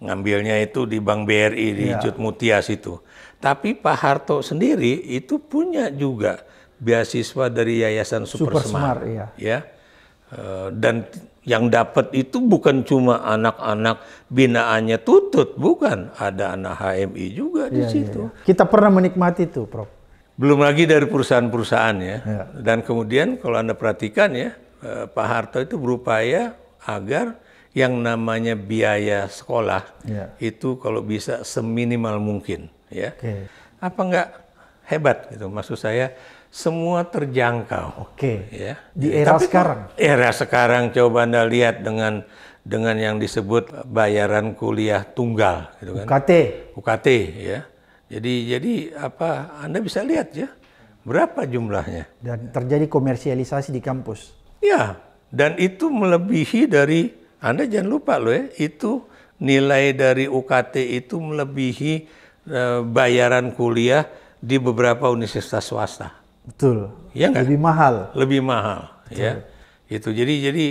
Ngambilnya itu di Bank BRI di ya. Jut Mutias itu. Tapi Pak Harto sendiri itu punya juga beasiswa dari Yayasan Super, Super Smart, Smart iya. ya. Eh, dan yang dapat itu bukan cuma anak-anak binaannya tutut, bukan. Ada anak HMI juga iya, di iya, situ. Iya. Kita pernah menikmati itu, Prof. Belum lagi dari perusahaan-perusahaan ya. Iya. Dan kemudian kalau Anda perhatikan ya, eh, Pak Harto itu berupaya agar yang namanya biaya sekolah iya. itu kalau bisa seminimal mungkin ya okay. apa enggak hebat gitu maksud saya semua terjangkau. Oke. Ya. Di era Tapi, sekarang. Era sekarang coba Anda lihat dengan dengan yang disebut bayaran kuliah tunggal gitu kan. UKT. UKT ya. Jadi jadi apa Anda bisa lihat ya berapa jumlahnya. Dan terjadi komersialisasi di kampus. Ya, dan itu melebihi dari Anda jangan lupa loh ya, itu nilai dari UKT itu melebihi eh, bayaran kuliah di beberapa universitas swasta. Betul. Ya gak? Lebih mahal. Lebih mahal. Ya. Betul. Ya itu jadi jadi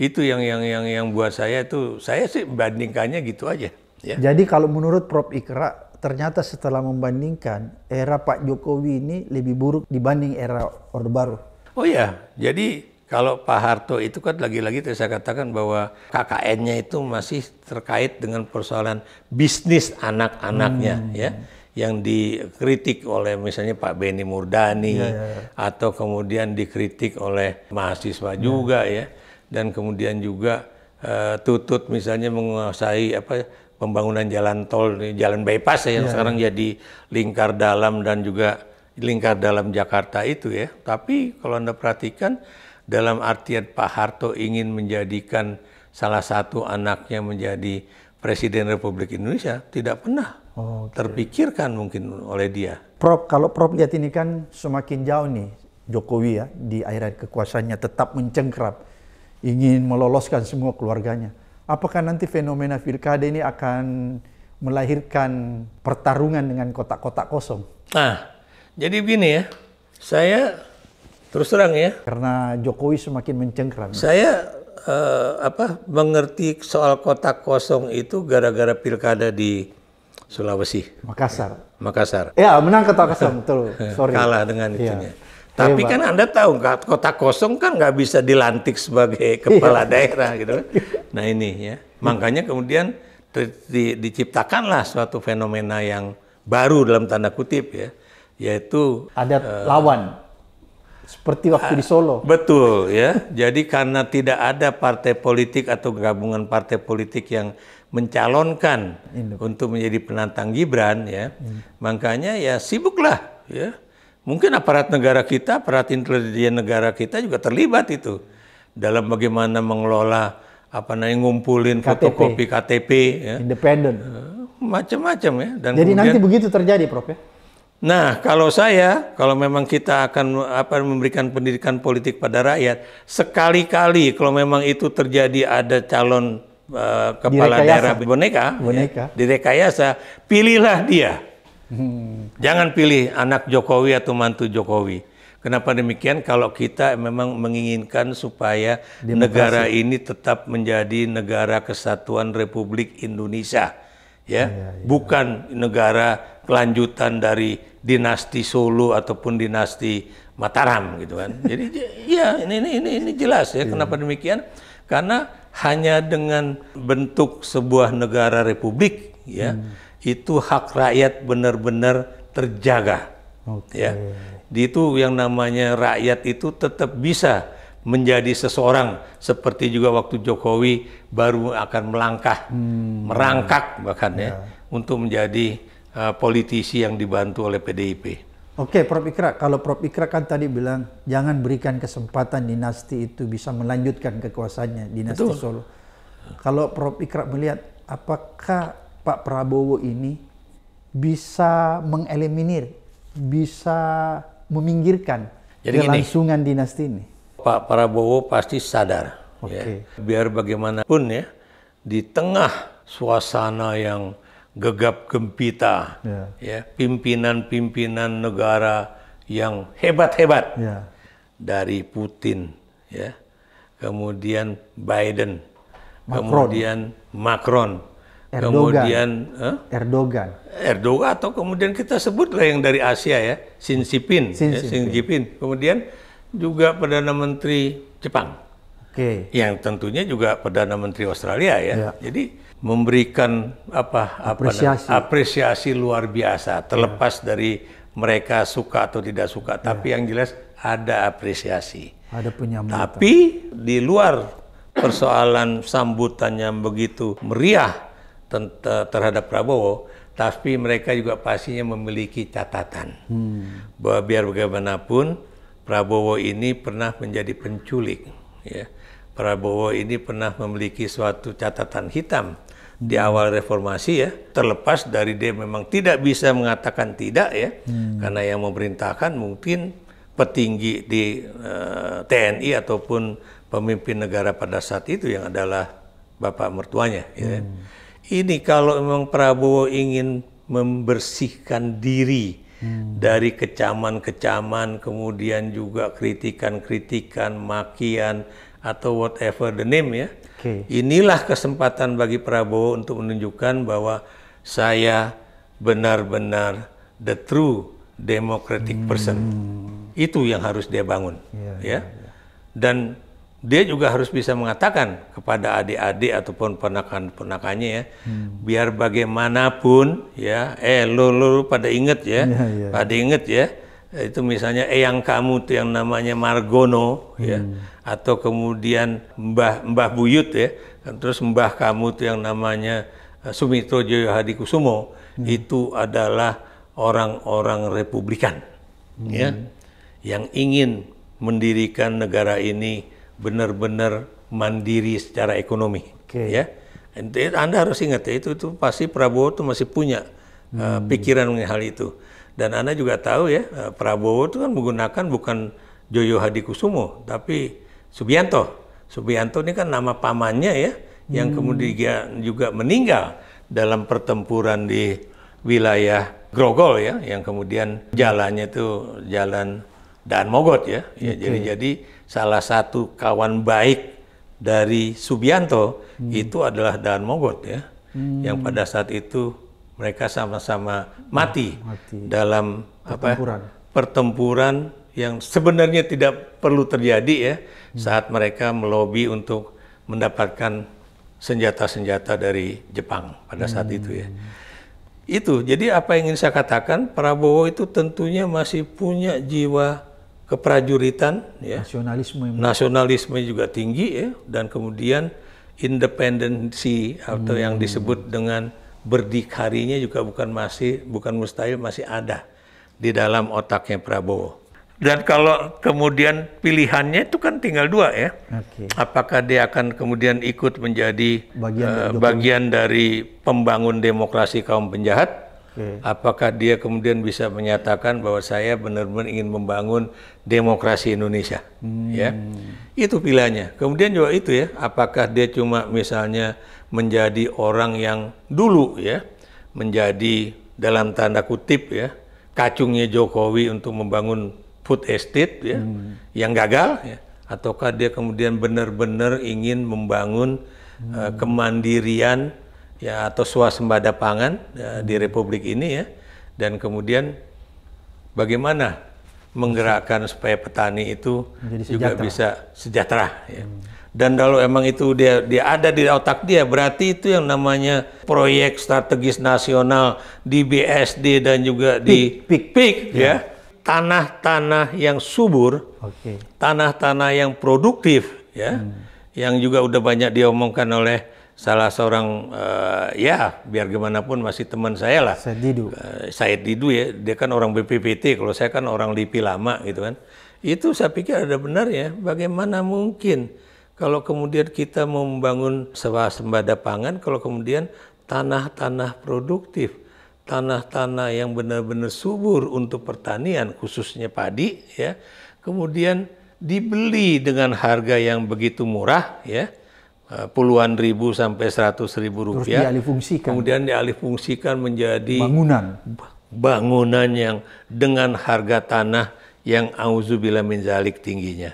itu yang yang yang yang buat saya itu saya sih bandingkannya gitu aja ya. jadi kalau menurut Prof Ikra ternyata setelah membandingkan era Pak Jokowi ini lebih buruk dibanding era Orde Baru oh ya jadi kalau Pak Harto itu kan lagi-lagi saya katakan bahwa KKN-nya itu masih terkait dengan persoalan bisnis anak-anaknya hmm. ya yang dikritik oleh misalnya Pak Beni Murdani ya, ya, ya. atau kemudian dikritik oleh mahasiswa ya. juga ya dan kemudian juga uh, Tutut misalnya menguasai apa pembangunan jalan tol jalan bypass ya, yang iya. sekarang ya. jadi lingkar dalam dan juga lingkar dalam Jakarta itu ya tapi kalau Anda perhatikan dalam artian Pak Harto ingin menjadikan salah satu anaknya menjadi presiden Republik Indonesia tidak pernah okay. terpikirkan mungkin oleh dia. Prof, kalau Prof lihat ini kan semakin jauh nih Jokowi ya di akhir kekuasaannya tetap mencengkrap ingin meloloskan semua keluarganya. Apakah nanti fenomena pilkada ini akan melahirkan pertarungan dengan kotak-kotak kosong? Nah, jadi begini ya, saya terus terang ya. Karena Jokowi semakin mencengkram. Saya eh, apa mengerti soal kotak kosong itu gara-gara pilkada di Sulawesi. Makassar. Makassar. Ya, menang kota Makassar, betul. Sorry. Kalah dengan iya. itunya. Ya. Tapi Hebat. kan Anda tahu, kota kosong kan nggak bisa dilantik sebagai iya. kepala daerah gitu. Nah ini ya, makanya kemudian di, di, diciptakanlah suatu fenomena yang baru dalam tanda kutip ya, yaitu ada uh, eh, lawan seperti waktu uh, di Solo. Ah, betul ya. Jadi karena tidak ada partai politik atau gabungan partai politik yang mencalonkan Induk. untuk menjadi penantang Gibran ya. Hmm. Makanya ya sibuklah ya. Mungkin aparat negara kita, aparat intelijen negara kita juga terlibat itu dalam bagaimana mengelola apa namanya ngumpulin KTP. fotokopi KTP ya. Independen. Eh, macam-macam ya dan Jadi kemudian, nanti begitu terjadi Prof ya. Nah, kalau saya, kalau memang kita akan apa memberikan pendidikan politik pada rakyat, sekali-kali kalau memang itu terjadi ada calon Eh, kepala direkayasa. daerah boneka, ya. boneka. Ya, direkayasa, pilihlah dia. Hmm. Jangan pilih anak Jokowi atau mantu Jokowi. Kenapa demikian? Kalau kita memang menginginkan supaya Demokrasi. negara ini tetap menjadi negara kesatuan Republik Indonesia, ya, ya, ya, bukan negara kelanjutan dari dinasti Solo ataupun dinasti Mataram gitu kan. Jadi ya ini ini ini, ini jelas ya. Iya. kenapa demikian? Karena hanya dengan bentuk sebuah negara republik ya hmm. itu hak rakyat benar-benar terjaga okay. ya di itu yang namanya rakyat itu tetap bisa menjadi seseorang seperti juga waktu Jokowi baru akan melangkah hmm. merangkak bahkan ya, ya untuk menjadi uh, politisi yang dibantu oleh PDIP Oke, okay, Prof. Ikra. Kalau Prof. Ikra kan tadi bilang, jangan berikan kesempatan dinasti itu bisa melanjutkan kekuasaannya, dinasti Betul. Solo. Kalau Prof. Ikra melihat, apakah Pak Prabowo ini bisa mengeliminir, bisa meminggirkan Jadi kelangsungan gini, dinasti ini? Pak Prabowo pasti sadar. Okay. Ya. Biar bagaimanapun ya, di tengah suasana yang gegap gempita, yeah. ya pimpinan-pimpinan negara yang hebat-hebat yeah. dari Putin, ya kemudian Biden, Macron. kemudian Macron, Erdogan. kemudian eh? Erdogan, Erdogan atau kemudian kita sebutlah yang dari Asia ya, Xi Jinping, Xi ya. Jinping, kemudian juga perdana menteri Jepang, okay. yang tentunya juga perdana menteri Australia ya, yeah. jadi memberikan apa apresiasi, apa, apresiasi luar biasa terlepas ya. dari mereka suka atau tidak suka ya. tapi yang jelas ada apresiasi ada penyambutan tapi di luar persoalan sambutan yang begitu meriah terhadap Prabowo tapi mereka juga pastinya memiliki catatan hmm. bahwa biar bagaimanapun Prabowo ini pernah menjadi penculik ya Prabowo ini pernah memiliki suatu catatan hitam di awal reformasi ya terlepas dari dia memang tidak bisa mengatakan tidak ya hmm. karena yang memerintahkan mungkin petinggi di uh, eh, TNI ataupun pemimpin negara pada saat itu yang adalah bapak mertuanya ya. Hmm. ini kalau memang Prabowo ingin membersihkan diri hmm. dari kecaman-kecaman kemudian juga kritikan-kritikan makian atau whatever the name ya Okay. Inilah kesempatan bagi Prabowo untuk menunjukkan bahwa saya benar-benar the true democratic hmm. person. Itu yang harus dia bangun, yeah, iya, ya. Yeah, yeah. Dan dia juga harus bisa mengatakan kepada adik-adik ataupun ponakan-ponakannya ya, hmm. biar bagaimanapun ya, eh lo lo pada inget ya, yeah, yeah. pada inget ya itu misalnya eyang kamu tuh yang namanya Margono ya. hmm. ya atau kemudian Mbah Mbah Buyut ya kan terus Mbah kamu tuh yang namanya eh, Sumitro Joyo Hadi Kusumo hmm. itu adalah orang-orang republikan hmm. ya yang ingin mendirikan negara ini benar-benar mandiri secara ekonomi okay. ya anda harus ingat ya itu itu pasti Prabowo itu masih punya eh, hmm. uh, pikiran mengenai hal itu dan Anda juga tahu ya, eh, Prabowo itu kan menggunakan bukan Joyo Hadikusumo, tapi Subianto. Subianto ini kan nama pamannya ya, hmm. yang kemudian juga meninggal dalam pertempuran di wilayah Grogol ya, yang kemudian jalannya itu jalan Dan Mogot ya. ya Jadi jadi salah satu kawan baik dari Subianto hmm. itu adalah Dan Mogot ya, hmm. yang pada saat itu mereka sama-sama mati, ya, mati dalam pertempuran. apa pertempuran yang sebenarnya tidak perlu terjadi ya hmm. saat mereka melobi untuk mendapatkan senjata-senjata dari Jepang pada saat hmm. itu ya. Itu. Jadi apa yang ingin saya katakan Prabowo itu tentunya masih punya jiwa keprajuritan ya. Nasionalisme yang nasionalisme juga tinggi ya dan kemudian independensi atau hmm. yang disebut dengan berdikarinya juga bukan masih bukan mustahil masih ada di dalam otaknya Prabowo. Dan kalau kemudian pilihannya itu kan tinggal dua ya. Okay. Apakah dia akan kemudian ikut menjadi bagian, uh, dari, bagian dari pembangun demokrasi kaum penjahat? Okay. Apakah dia kemudian bisa menyatakan bahwa saya benar-benar ingin membangun demokrasi Indonesia? Ya. Hmm. Ya, itu pilihannya. Kemudian juga itu ya, apakah dia cuma misalnya menjadi orang yang dulu ya, menjadi dalam tanda kutip ya, kacungnya Jokowi untuk membangun food estate ya, hmm. yang gagal ya, ataukah dia kemudian benar-benar ingin membangun hmm. uh, kemandirian ya atau swasembada pangan ya, hmm. di Republik ini ya, dan kemudian bagaimana menggerakkan supaya petani itu juga bisa sejahtera. Ya. Hmm. Dan kalau emang itu dia dia ada di otak dia, berarti itu yang namanya proyek strategis nasional di BSD dan juga di PIK, PIK ya. ya. Tanah-tanah yang subur, tanah-tanah okay. yang produktif, ya, hmm. yang juga udah banyak diomongkan oleh salah seorang uh, ya biar gimana pun masih teman saya lah. Said Didu. Uh, Said Didu ya, dia kan orang BPPT, kalau saya kan orang LIPI lama gitu kan. Itu saya pikir ada benar ya, bagaimana mungkin kalau kemudian kita membangun sembada pangan, kalau kemudian tanah-tanah produktif, tanah-tanah yang benar-benar subur untuk pertanian, khususnya padi, ya, kemudian dibeli dengan harga yang begitu murah, ya, eh, puluhan ribu sampai seratus ribu rupiah. Terus Kemudian dialihfungsikan menjadi bangunan. Bangunan yang dengan harga tanah yang auzubillah minzalik tingginya.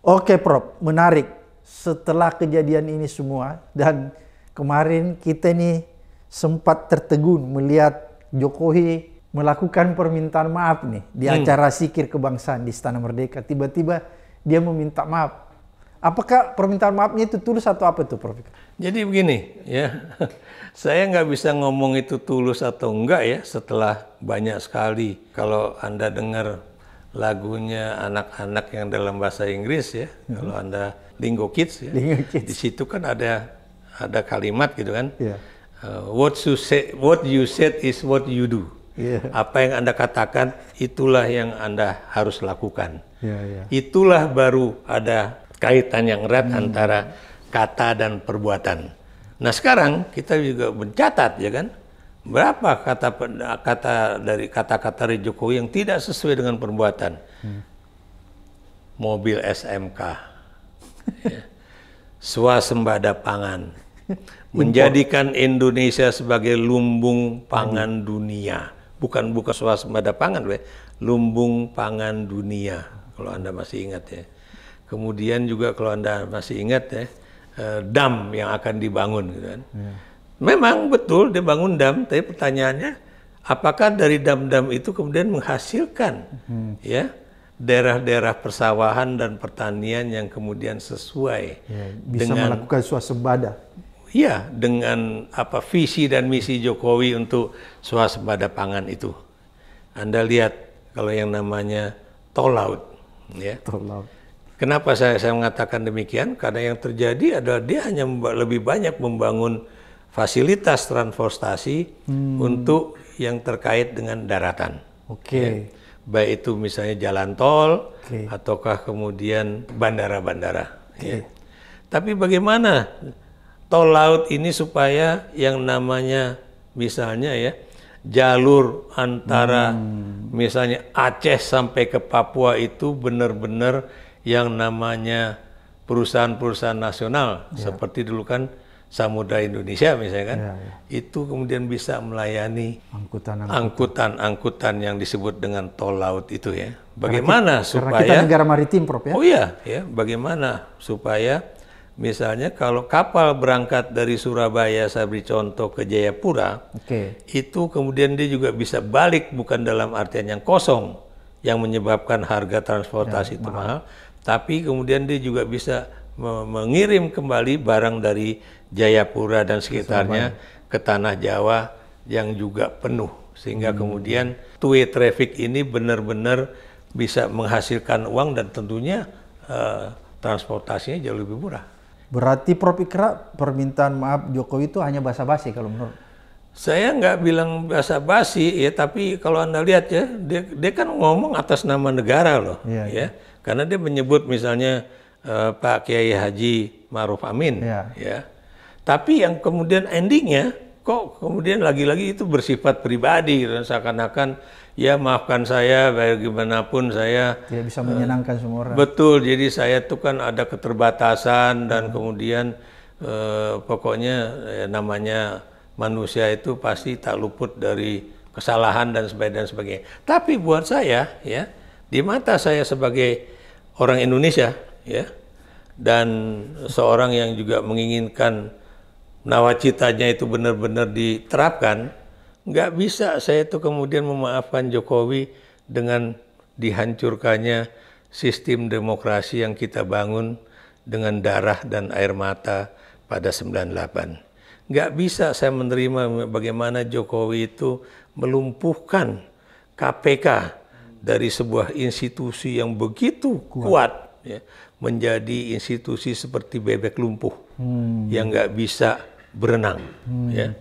Oke Prof, menarik. Setelah kejadian ini semua dan kemarin kita nih sempat tertegun melihat Jokowi melakukan permintaan maaf nih di hmm. acara sikir kebangsaan di Istana Merdeka. Tiba-tiba dia meminta maaf. Apakah permintaan maafnya itu tulus atau apa itu Prof? Jadi begini ya, saya nggak bisa ngomong itu tulus atau enggak ya setelah banyak sekali kalau Anda dengar lagunya anak-anak yang dalam bahasa Inggris ya. Hmm. Kalau Anda Lingo Kids ya. Lingo Kids. Di situ kan ada ada kalimat gitu kan. Yeah. Iya. Uh, what you say what you said is what you do. Yeah. Apa yang Anda katakan itulah yang Anda harus lakukan. Yeah, yeah. Itulah baru ada kaitan yang erat hmm. antara kata dan perbuatan. Nah, sekarang kita juga mencatat ya kan Berapa kata kata dari kata-kata dari Jokowi yang tidak sesuai dengan perbuatan? Hmm. Mobil SMK, ya. swasembada pangan, menjadikan Indonesia sebagai lumbung hmm. pangan hmm. dunia, bukan buka swasembada pangan, we. lumbung pangan dunia. Kalau anda masih ingat ya. Kemudian juga kalau anda masih ingat ya, eh, dam yang akan dibangun, gitu kan. Hmm. Memang betul dia bangun dam, tapi pertanyaannya apakah dari dam-dam itu kemudian menghasilkan hmm. ya daerah-daerah persawahan dan pertanian yang kemudian sesuai ya, bisa dengan, melakukan swasembada. Iya, dengan apa visi dan misi Jokowi untuk swasembada pangan itu. Anda lihat kalau yang namanya tol laut, ya. Tol laut. Kenapa saya saya mengatakan demikian? Karena yang terjadi adalah dia hanya lebih banyak membangun fasilitas transportasi hmm. untuk yang terkait dengan daratan. Oke. Okay. Ya. Baik itu misalnya jalan tol okay. ataukah kemudian bandara-bandara. Okay. Ya. Tapi bagaimana tol laut ini supaya yang namanya misalnya ya jalur antara hmm. misalnya Aceh sampai ke Papua itu benar-benar yang namanya perusahaan-perusahaan nasional ya. seperti dulu kan samudra Indonesia misalnya kan, ya, ya. itu kemudian bisa melayani angkutan-angkutan yang disebut dengan tol laut itu ya. Bagaimana karena kita, supaya karena kita negara maritim, Prof ya? Oh iya, ya. Bagaimana supaya misalnya kalau kapal berangkat dari Surabaya, saya beri contoh ke Jayapura, okay. itu kemudian dia juga bisa balik bukan dalam artian yang kosong yang menyebabkan harga transportasi ya, itu mahal. mahal, tapi kemudian dia juga bisa mengirim kembali barang dari Jayapura dan sekitarnya ke tanah Jawa yang juga penuh sehingga hmm. kemudian two way traffic ini benar-benar bisa menghasilkan uang dan tentunya eh, transportasinya jauh lebih murah. Berarti Prof Ikra permintaan maaf Jokowi itu hanya basa-basi kalau menurut saya nggak bilang basa basi ya, tapi kalau anda lihat ya, dia, dia kan ngomong atas nama negara loh, ya, ya. ya. karena dia menyebut misalnya uh, Pak Kiai Haji Maruf Amin, iya. ya. ya, tapi yang kemudian endingnya kok kemudian lagi-lagi itu bersifat pribadi gitu. seakan-akan ya maafkan saya bagaimanapun saya tidak bisa menyenangkan uh, semua orang. Betul, jadi saya itu kan ada keterbatasan dan kemudian uh, pokoknya ya, namanya manusia itu pasti tak luput dari kesalahan dan sebagainya dan sebagainya. Tapi buat saya ya di mata saya sebagai orang Indonesia ya dan seorang yang juga menginginkan nawacitanya itu benar-benar diterapkan, nggak bisa saya itu kemudian memaafkan Jokowi dengan dihancurkannya sistem demokrasi yang kita bangun dengan darah dan air mata pada 98. Nggak bisa saya menerima bagaimana Jokowi itu melumpuhkan KPK dari sebuah institusi yang begitu kuat, kuat ya, menjadi institusi seperti bebek lumpuh hmm. yang nggak bisa berenang. Hmm. Ya.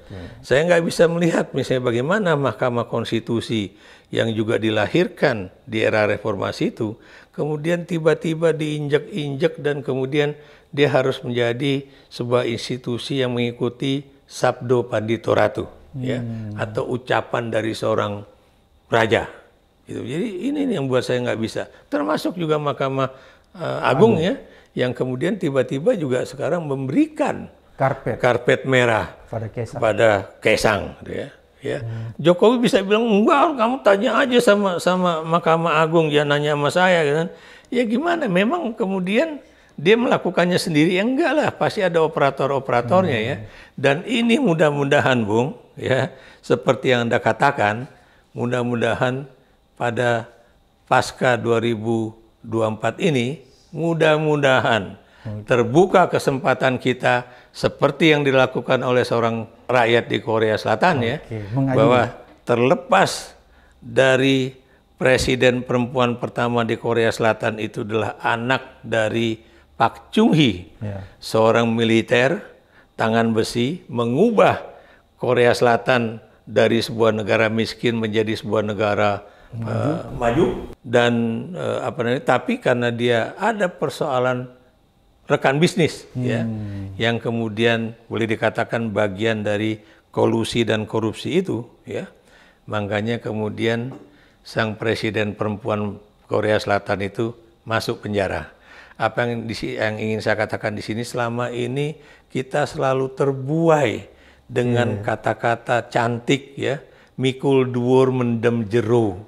Saya nggak bisa melihat misalnya bagaimana Mahkamah Konstitusi yang juga dilahirkan di era reformasi itu, kemudian tiba-tiba diinjak-injak dan kemudian dia harus menjadi sebuah institusi yang mengikuti sabdo pandito ratu, ya, hmm. ya, atau ucapan dari seorang raja. Gitu. Jadi ini yang buat saya nggak bisa. Termasuk juga Mahkamah uh, Agung, Agung ya, yang kemudian tiba-tiba juga sekarang memberikan karpet karpet merah pada Kesang, Pada Kesang, gitu ya. Ya. Hmm. Jokowi bisa bilang enggak, kamu tanya aja sama sama Mahkamah Agung dia nanya sama saya gitu kan. Ya gimana? Memang kemudian dia melakukannya sendiri ya enggak lah, pasti ada operator-operatornya hmm. ya. Dan ini mudah-mudahan Bung ya, seperti yang Anda katakan, mudah-mudahan pada pasca 2024 ini mudah-mudahan terbuka kesempatan kita seperti yang dilakukan oleh seorang rakyat di Korea Selatan okay. ya bahwa terlepas dari presiden perempuan pertama di Korea Selatan itu adalah anak dari Pak Chung Hee ya. seorang militer tangan besi mengubah Korea Selatan dari sebuah negara miskin menjadi sebuah negara maju, uh, maju. dan uh, apa namanya tapi karena dia ada persoalan rekan bisnis hmm. ya yang kemudian boleh dikatakan bagian dari kolusi dan korupsi itu ya makanya kemudian sang presiden perempuan Korea Selatan itu masuk penjara apa yang, di, yang ingin saya katakan di sini selama ini kita selalu terbuai dengan iya. kata-kata hmm. cantik ya mikul duur mendem jeru,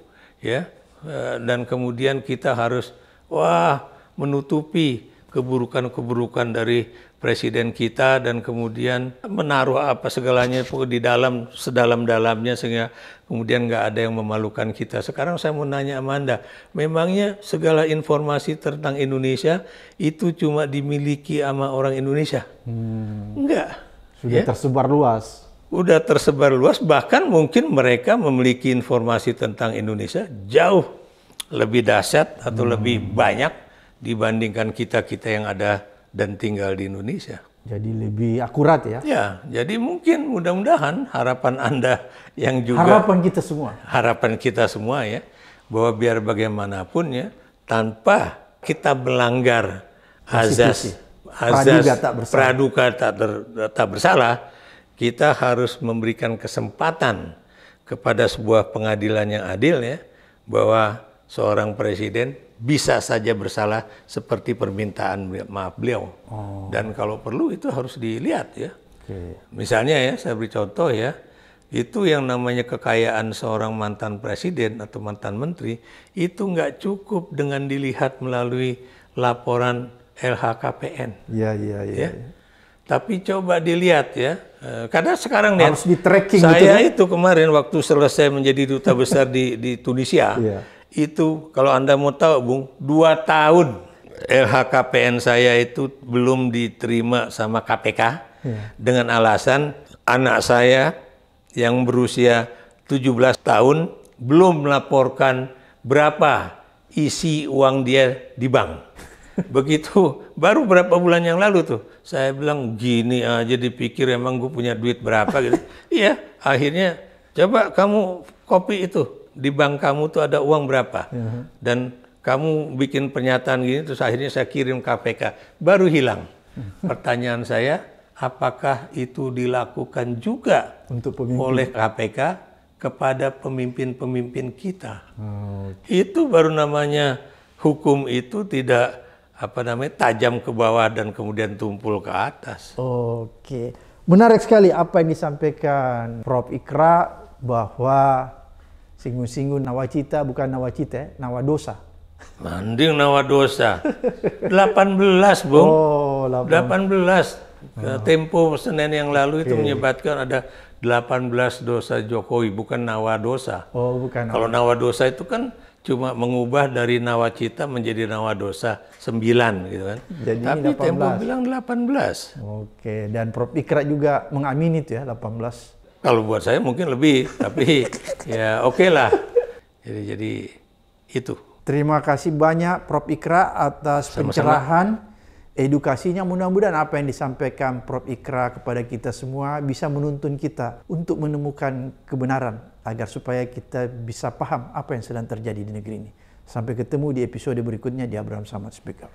ya eh, dan kemudian kita harus wah menutupi keburukan-keburukan dari presiden kita dan kemudian menaruh apa segalanya di dalam sedalam-dalamnya sehingga kemudian nggak ada yang memalukan kita. Sekarang saya mau nanya Amanda, memangnya segala informasi tentang Indonesia itu cuma dimiliki sama orang Indonesia? Hmm. Enggak. Sudah ya? tersebar luas udah tersebar luas bahkan mungkin mereka memiliki informasi tentang Indonesia jauh lebih dahsyat atau hmm. lebih banyak dibandingkan kita-kita yang ada dan tinggal di Indonesia. Jadi lebih akurat ya? Ya, jadi mungkin mudah-mudahan harapan Anda yang juga... Harapan kita semua? Harapan kita semua ya, bahwa biar bagaimanapun ya, tanpa kita melanggar azas, azas praduga tak bersalah, tak, ter, tak bersalah kita harus memberikan kesempatan kepada sebuah pengadilan yang adil ya, bahwa seorang presiden bisa saja bersalah seperti permintaan maaf beliau. Oh. Dan kalau perlu itu harus dilihat ya. Okay. Misalnya ya, saya beri contoh ya, itu yang namanya kekayaan seorang mantan presiden atau mantan menteri itu nggak cukup dengan dilihat melalui laporan LHKPN. Iya iya iya, ya. iya. Tapi coba dilihat ya. Eh, karena sekarang nih. di Saya gitu, ya? itu kemarin waktu selesai menjadi duta besar di, di Tunisia. Yeah itu kalau Anda mau tahu Bung, dua tahun LHKPN saya itu belum diterima sama KPK ya. dengan alasan anak saya yang berusia 17 tahun belum melaporkan berapa isi uang dia di bank. Begitu, baru berapa bulan yang lalu tuh, saya bilang gini aja dipikir emang gue punya duit berapa gitu. iya, akhirnya coba kamu copy itu di bank kamu tuh ada uang berapa -huh. Ya. dan kamu bikin pernyataan gini terus akhirnya saya kirim KPK baru hilang pertanyaan saya apakah itu dilakukan juga Untuk pemimpin. oleh KPK kepada pemimpin-pemimpin kita oh. itu baru namanya hukum itu tidak apa namanya tajam ke bawah dan kemudian tumpul ke atas. Oke. Menarik sekali apa yang disampaikan Prof Ikra bahwa Singgung-singgung nawacita bukan nawacita, eh? nawadosa. Manding nawadosa. 18, Bung. Oh, 18. 18. Oh. Tempo Senin yang lalu itu menyebabkan ada ada 18 dosa Jokowi, bukan nawadosa. Oh, bukan. Kalau nawadosa itu kan cuma mengubah dari nawacita menjadi nawadosa 9 gitu kan. Jadi Tapi 18. Tempo bilang 18. Oke, dan Prof Ikra juga mengamini itu ya 18. Kalau buat saya mungkin lebih, tapi ya oke okay lah. Jadi jadi itu. Terima kasih banyak Prof Ikra atas Sama-sama. pencerahan edukasinya. Mudah-mudahan apa yang disampaikan Prof Ikra kepada kita semua bisa menuntun kita untuk menemukan kebenaran agar supaya kita bisa paham apa yang sedang terjadi di negeri ini. Sampai ketemu di episode berikutnya di Abraham Samad Speaker.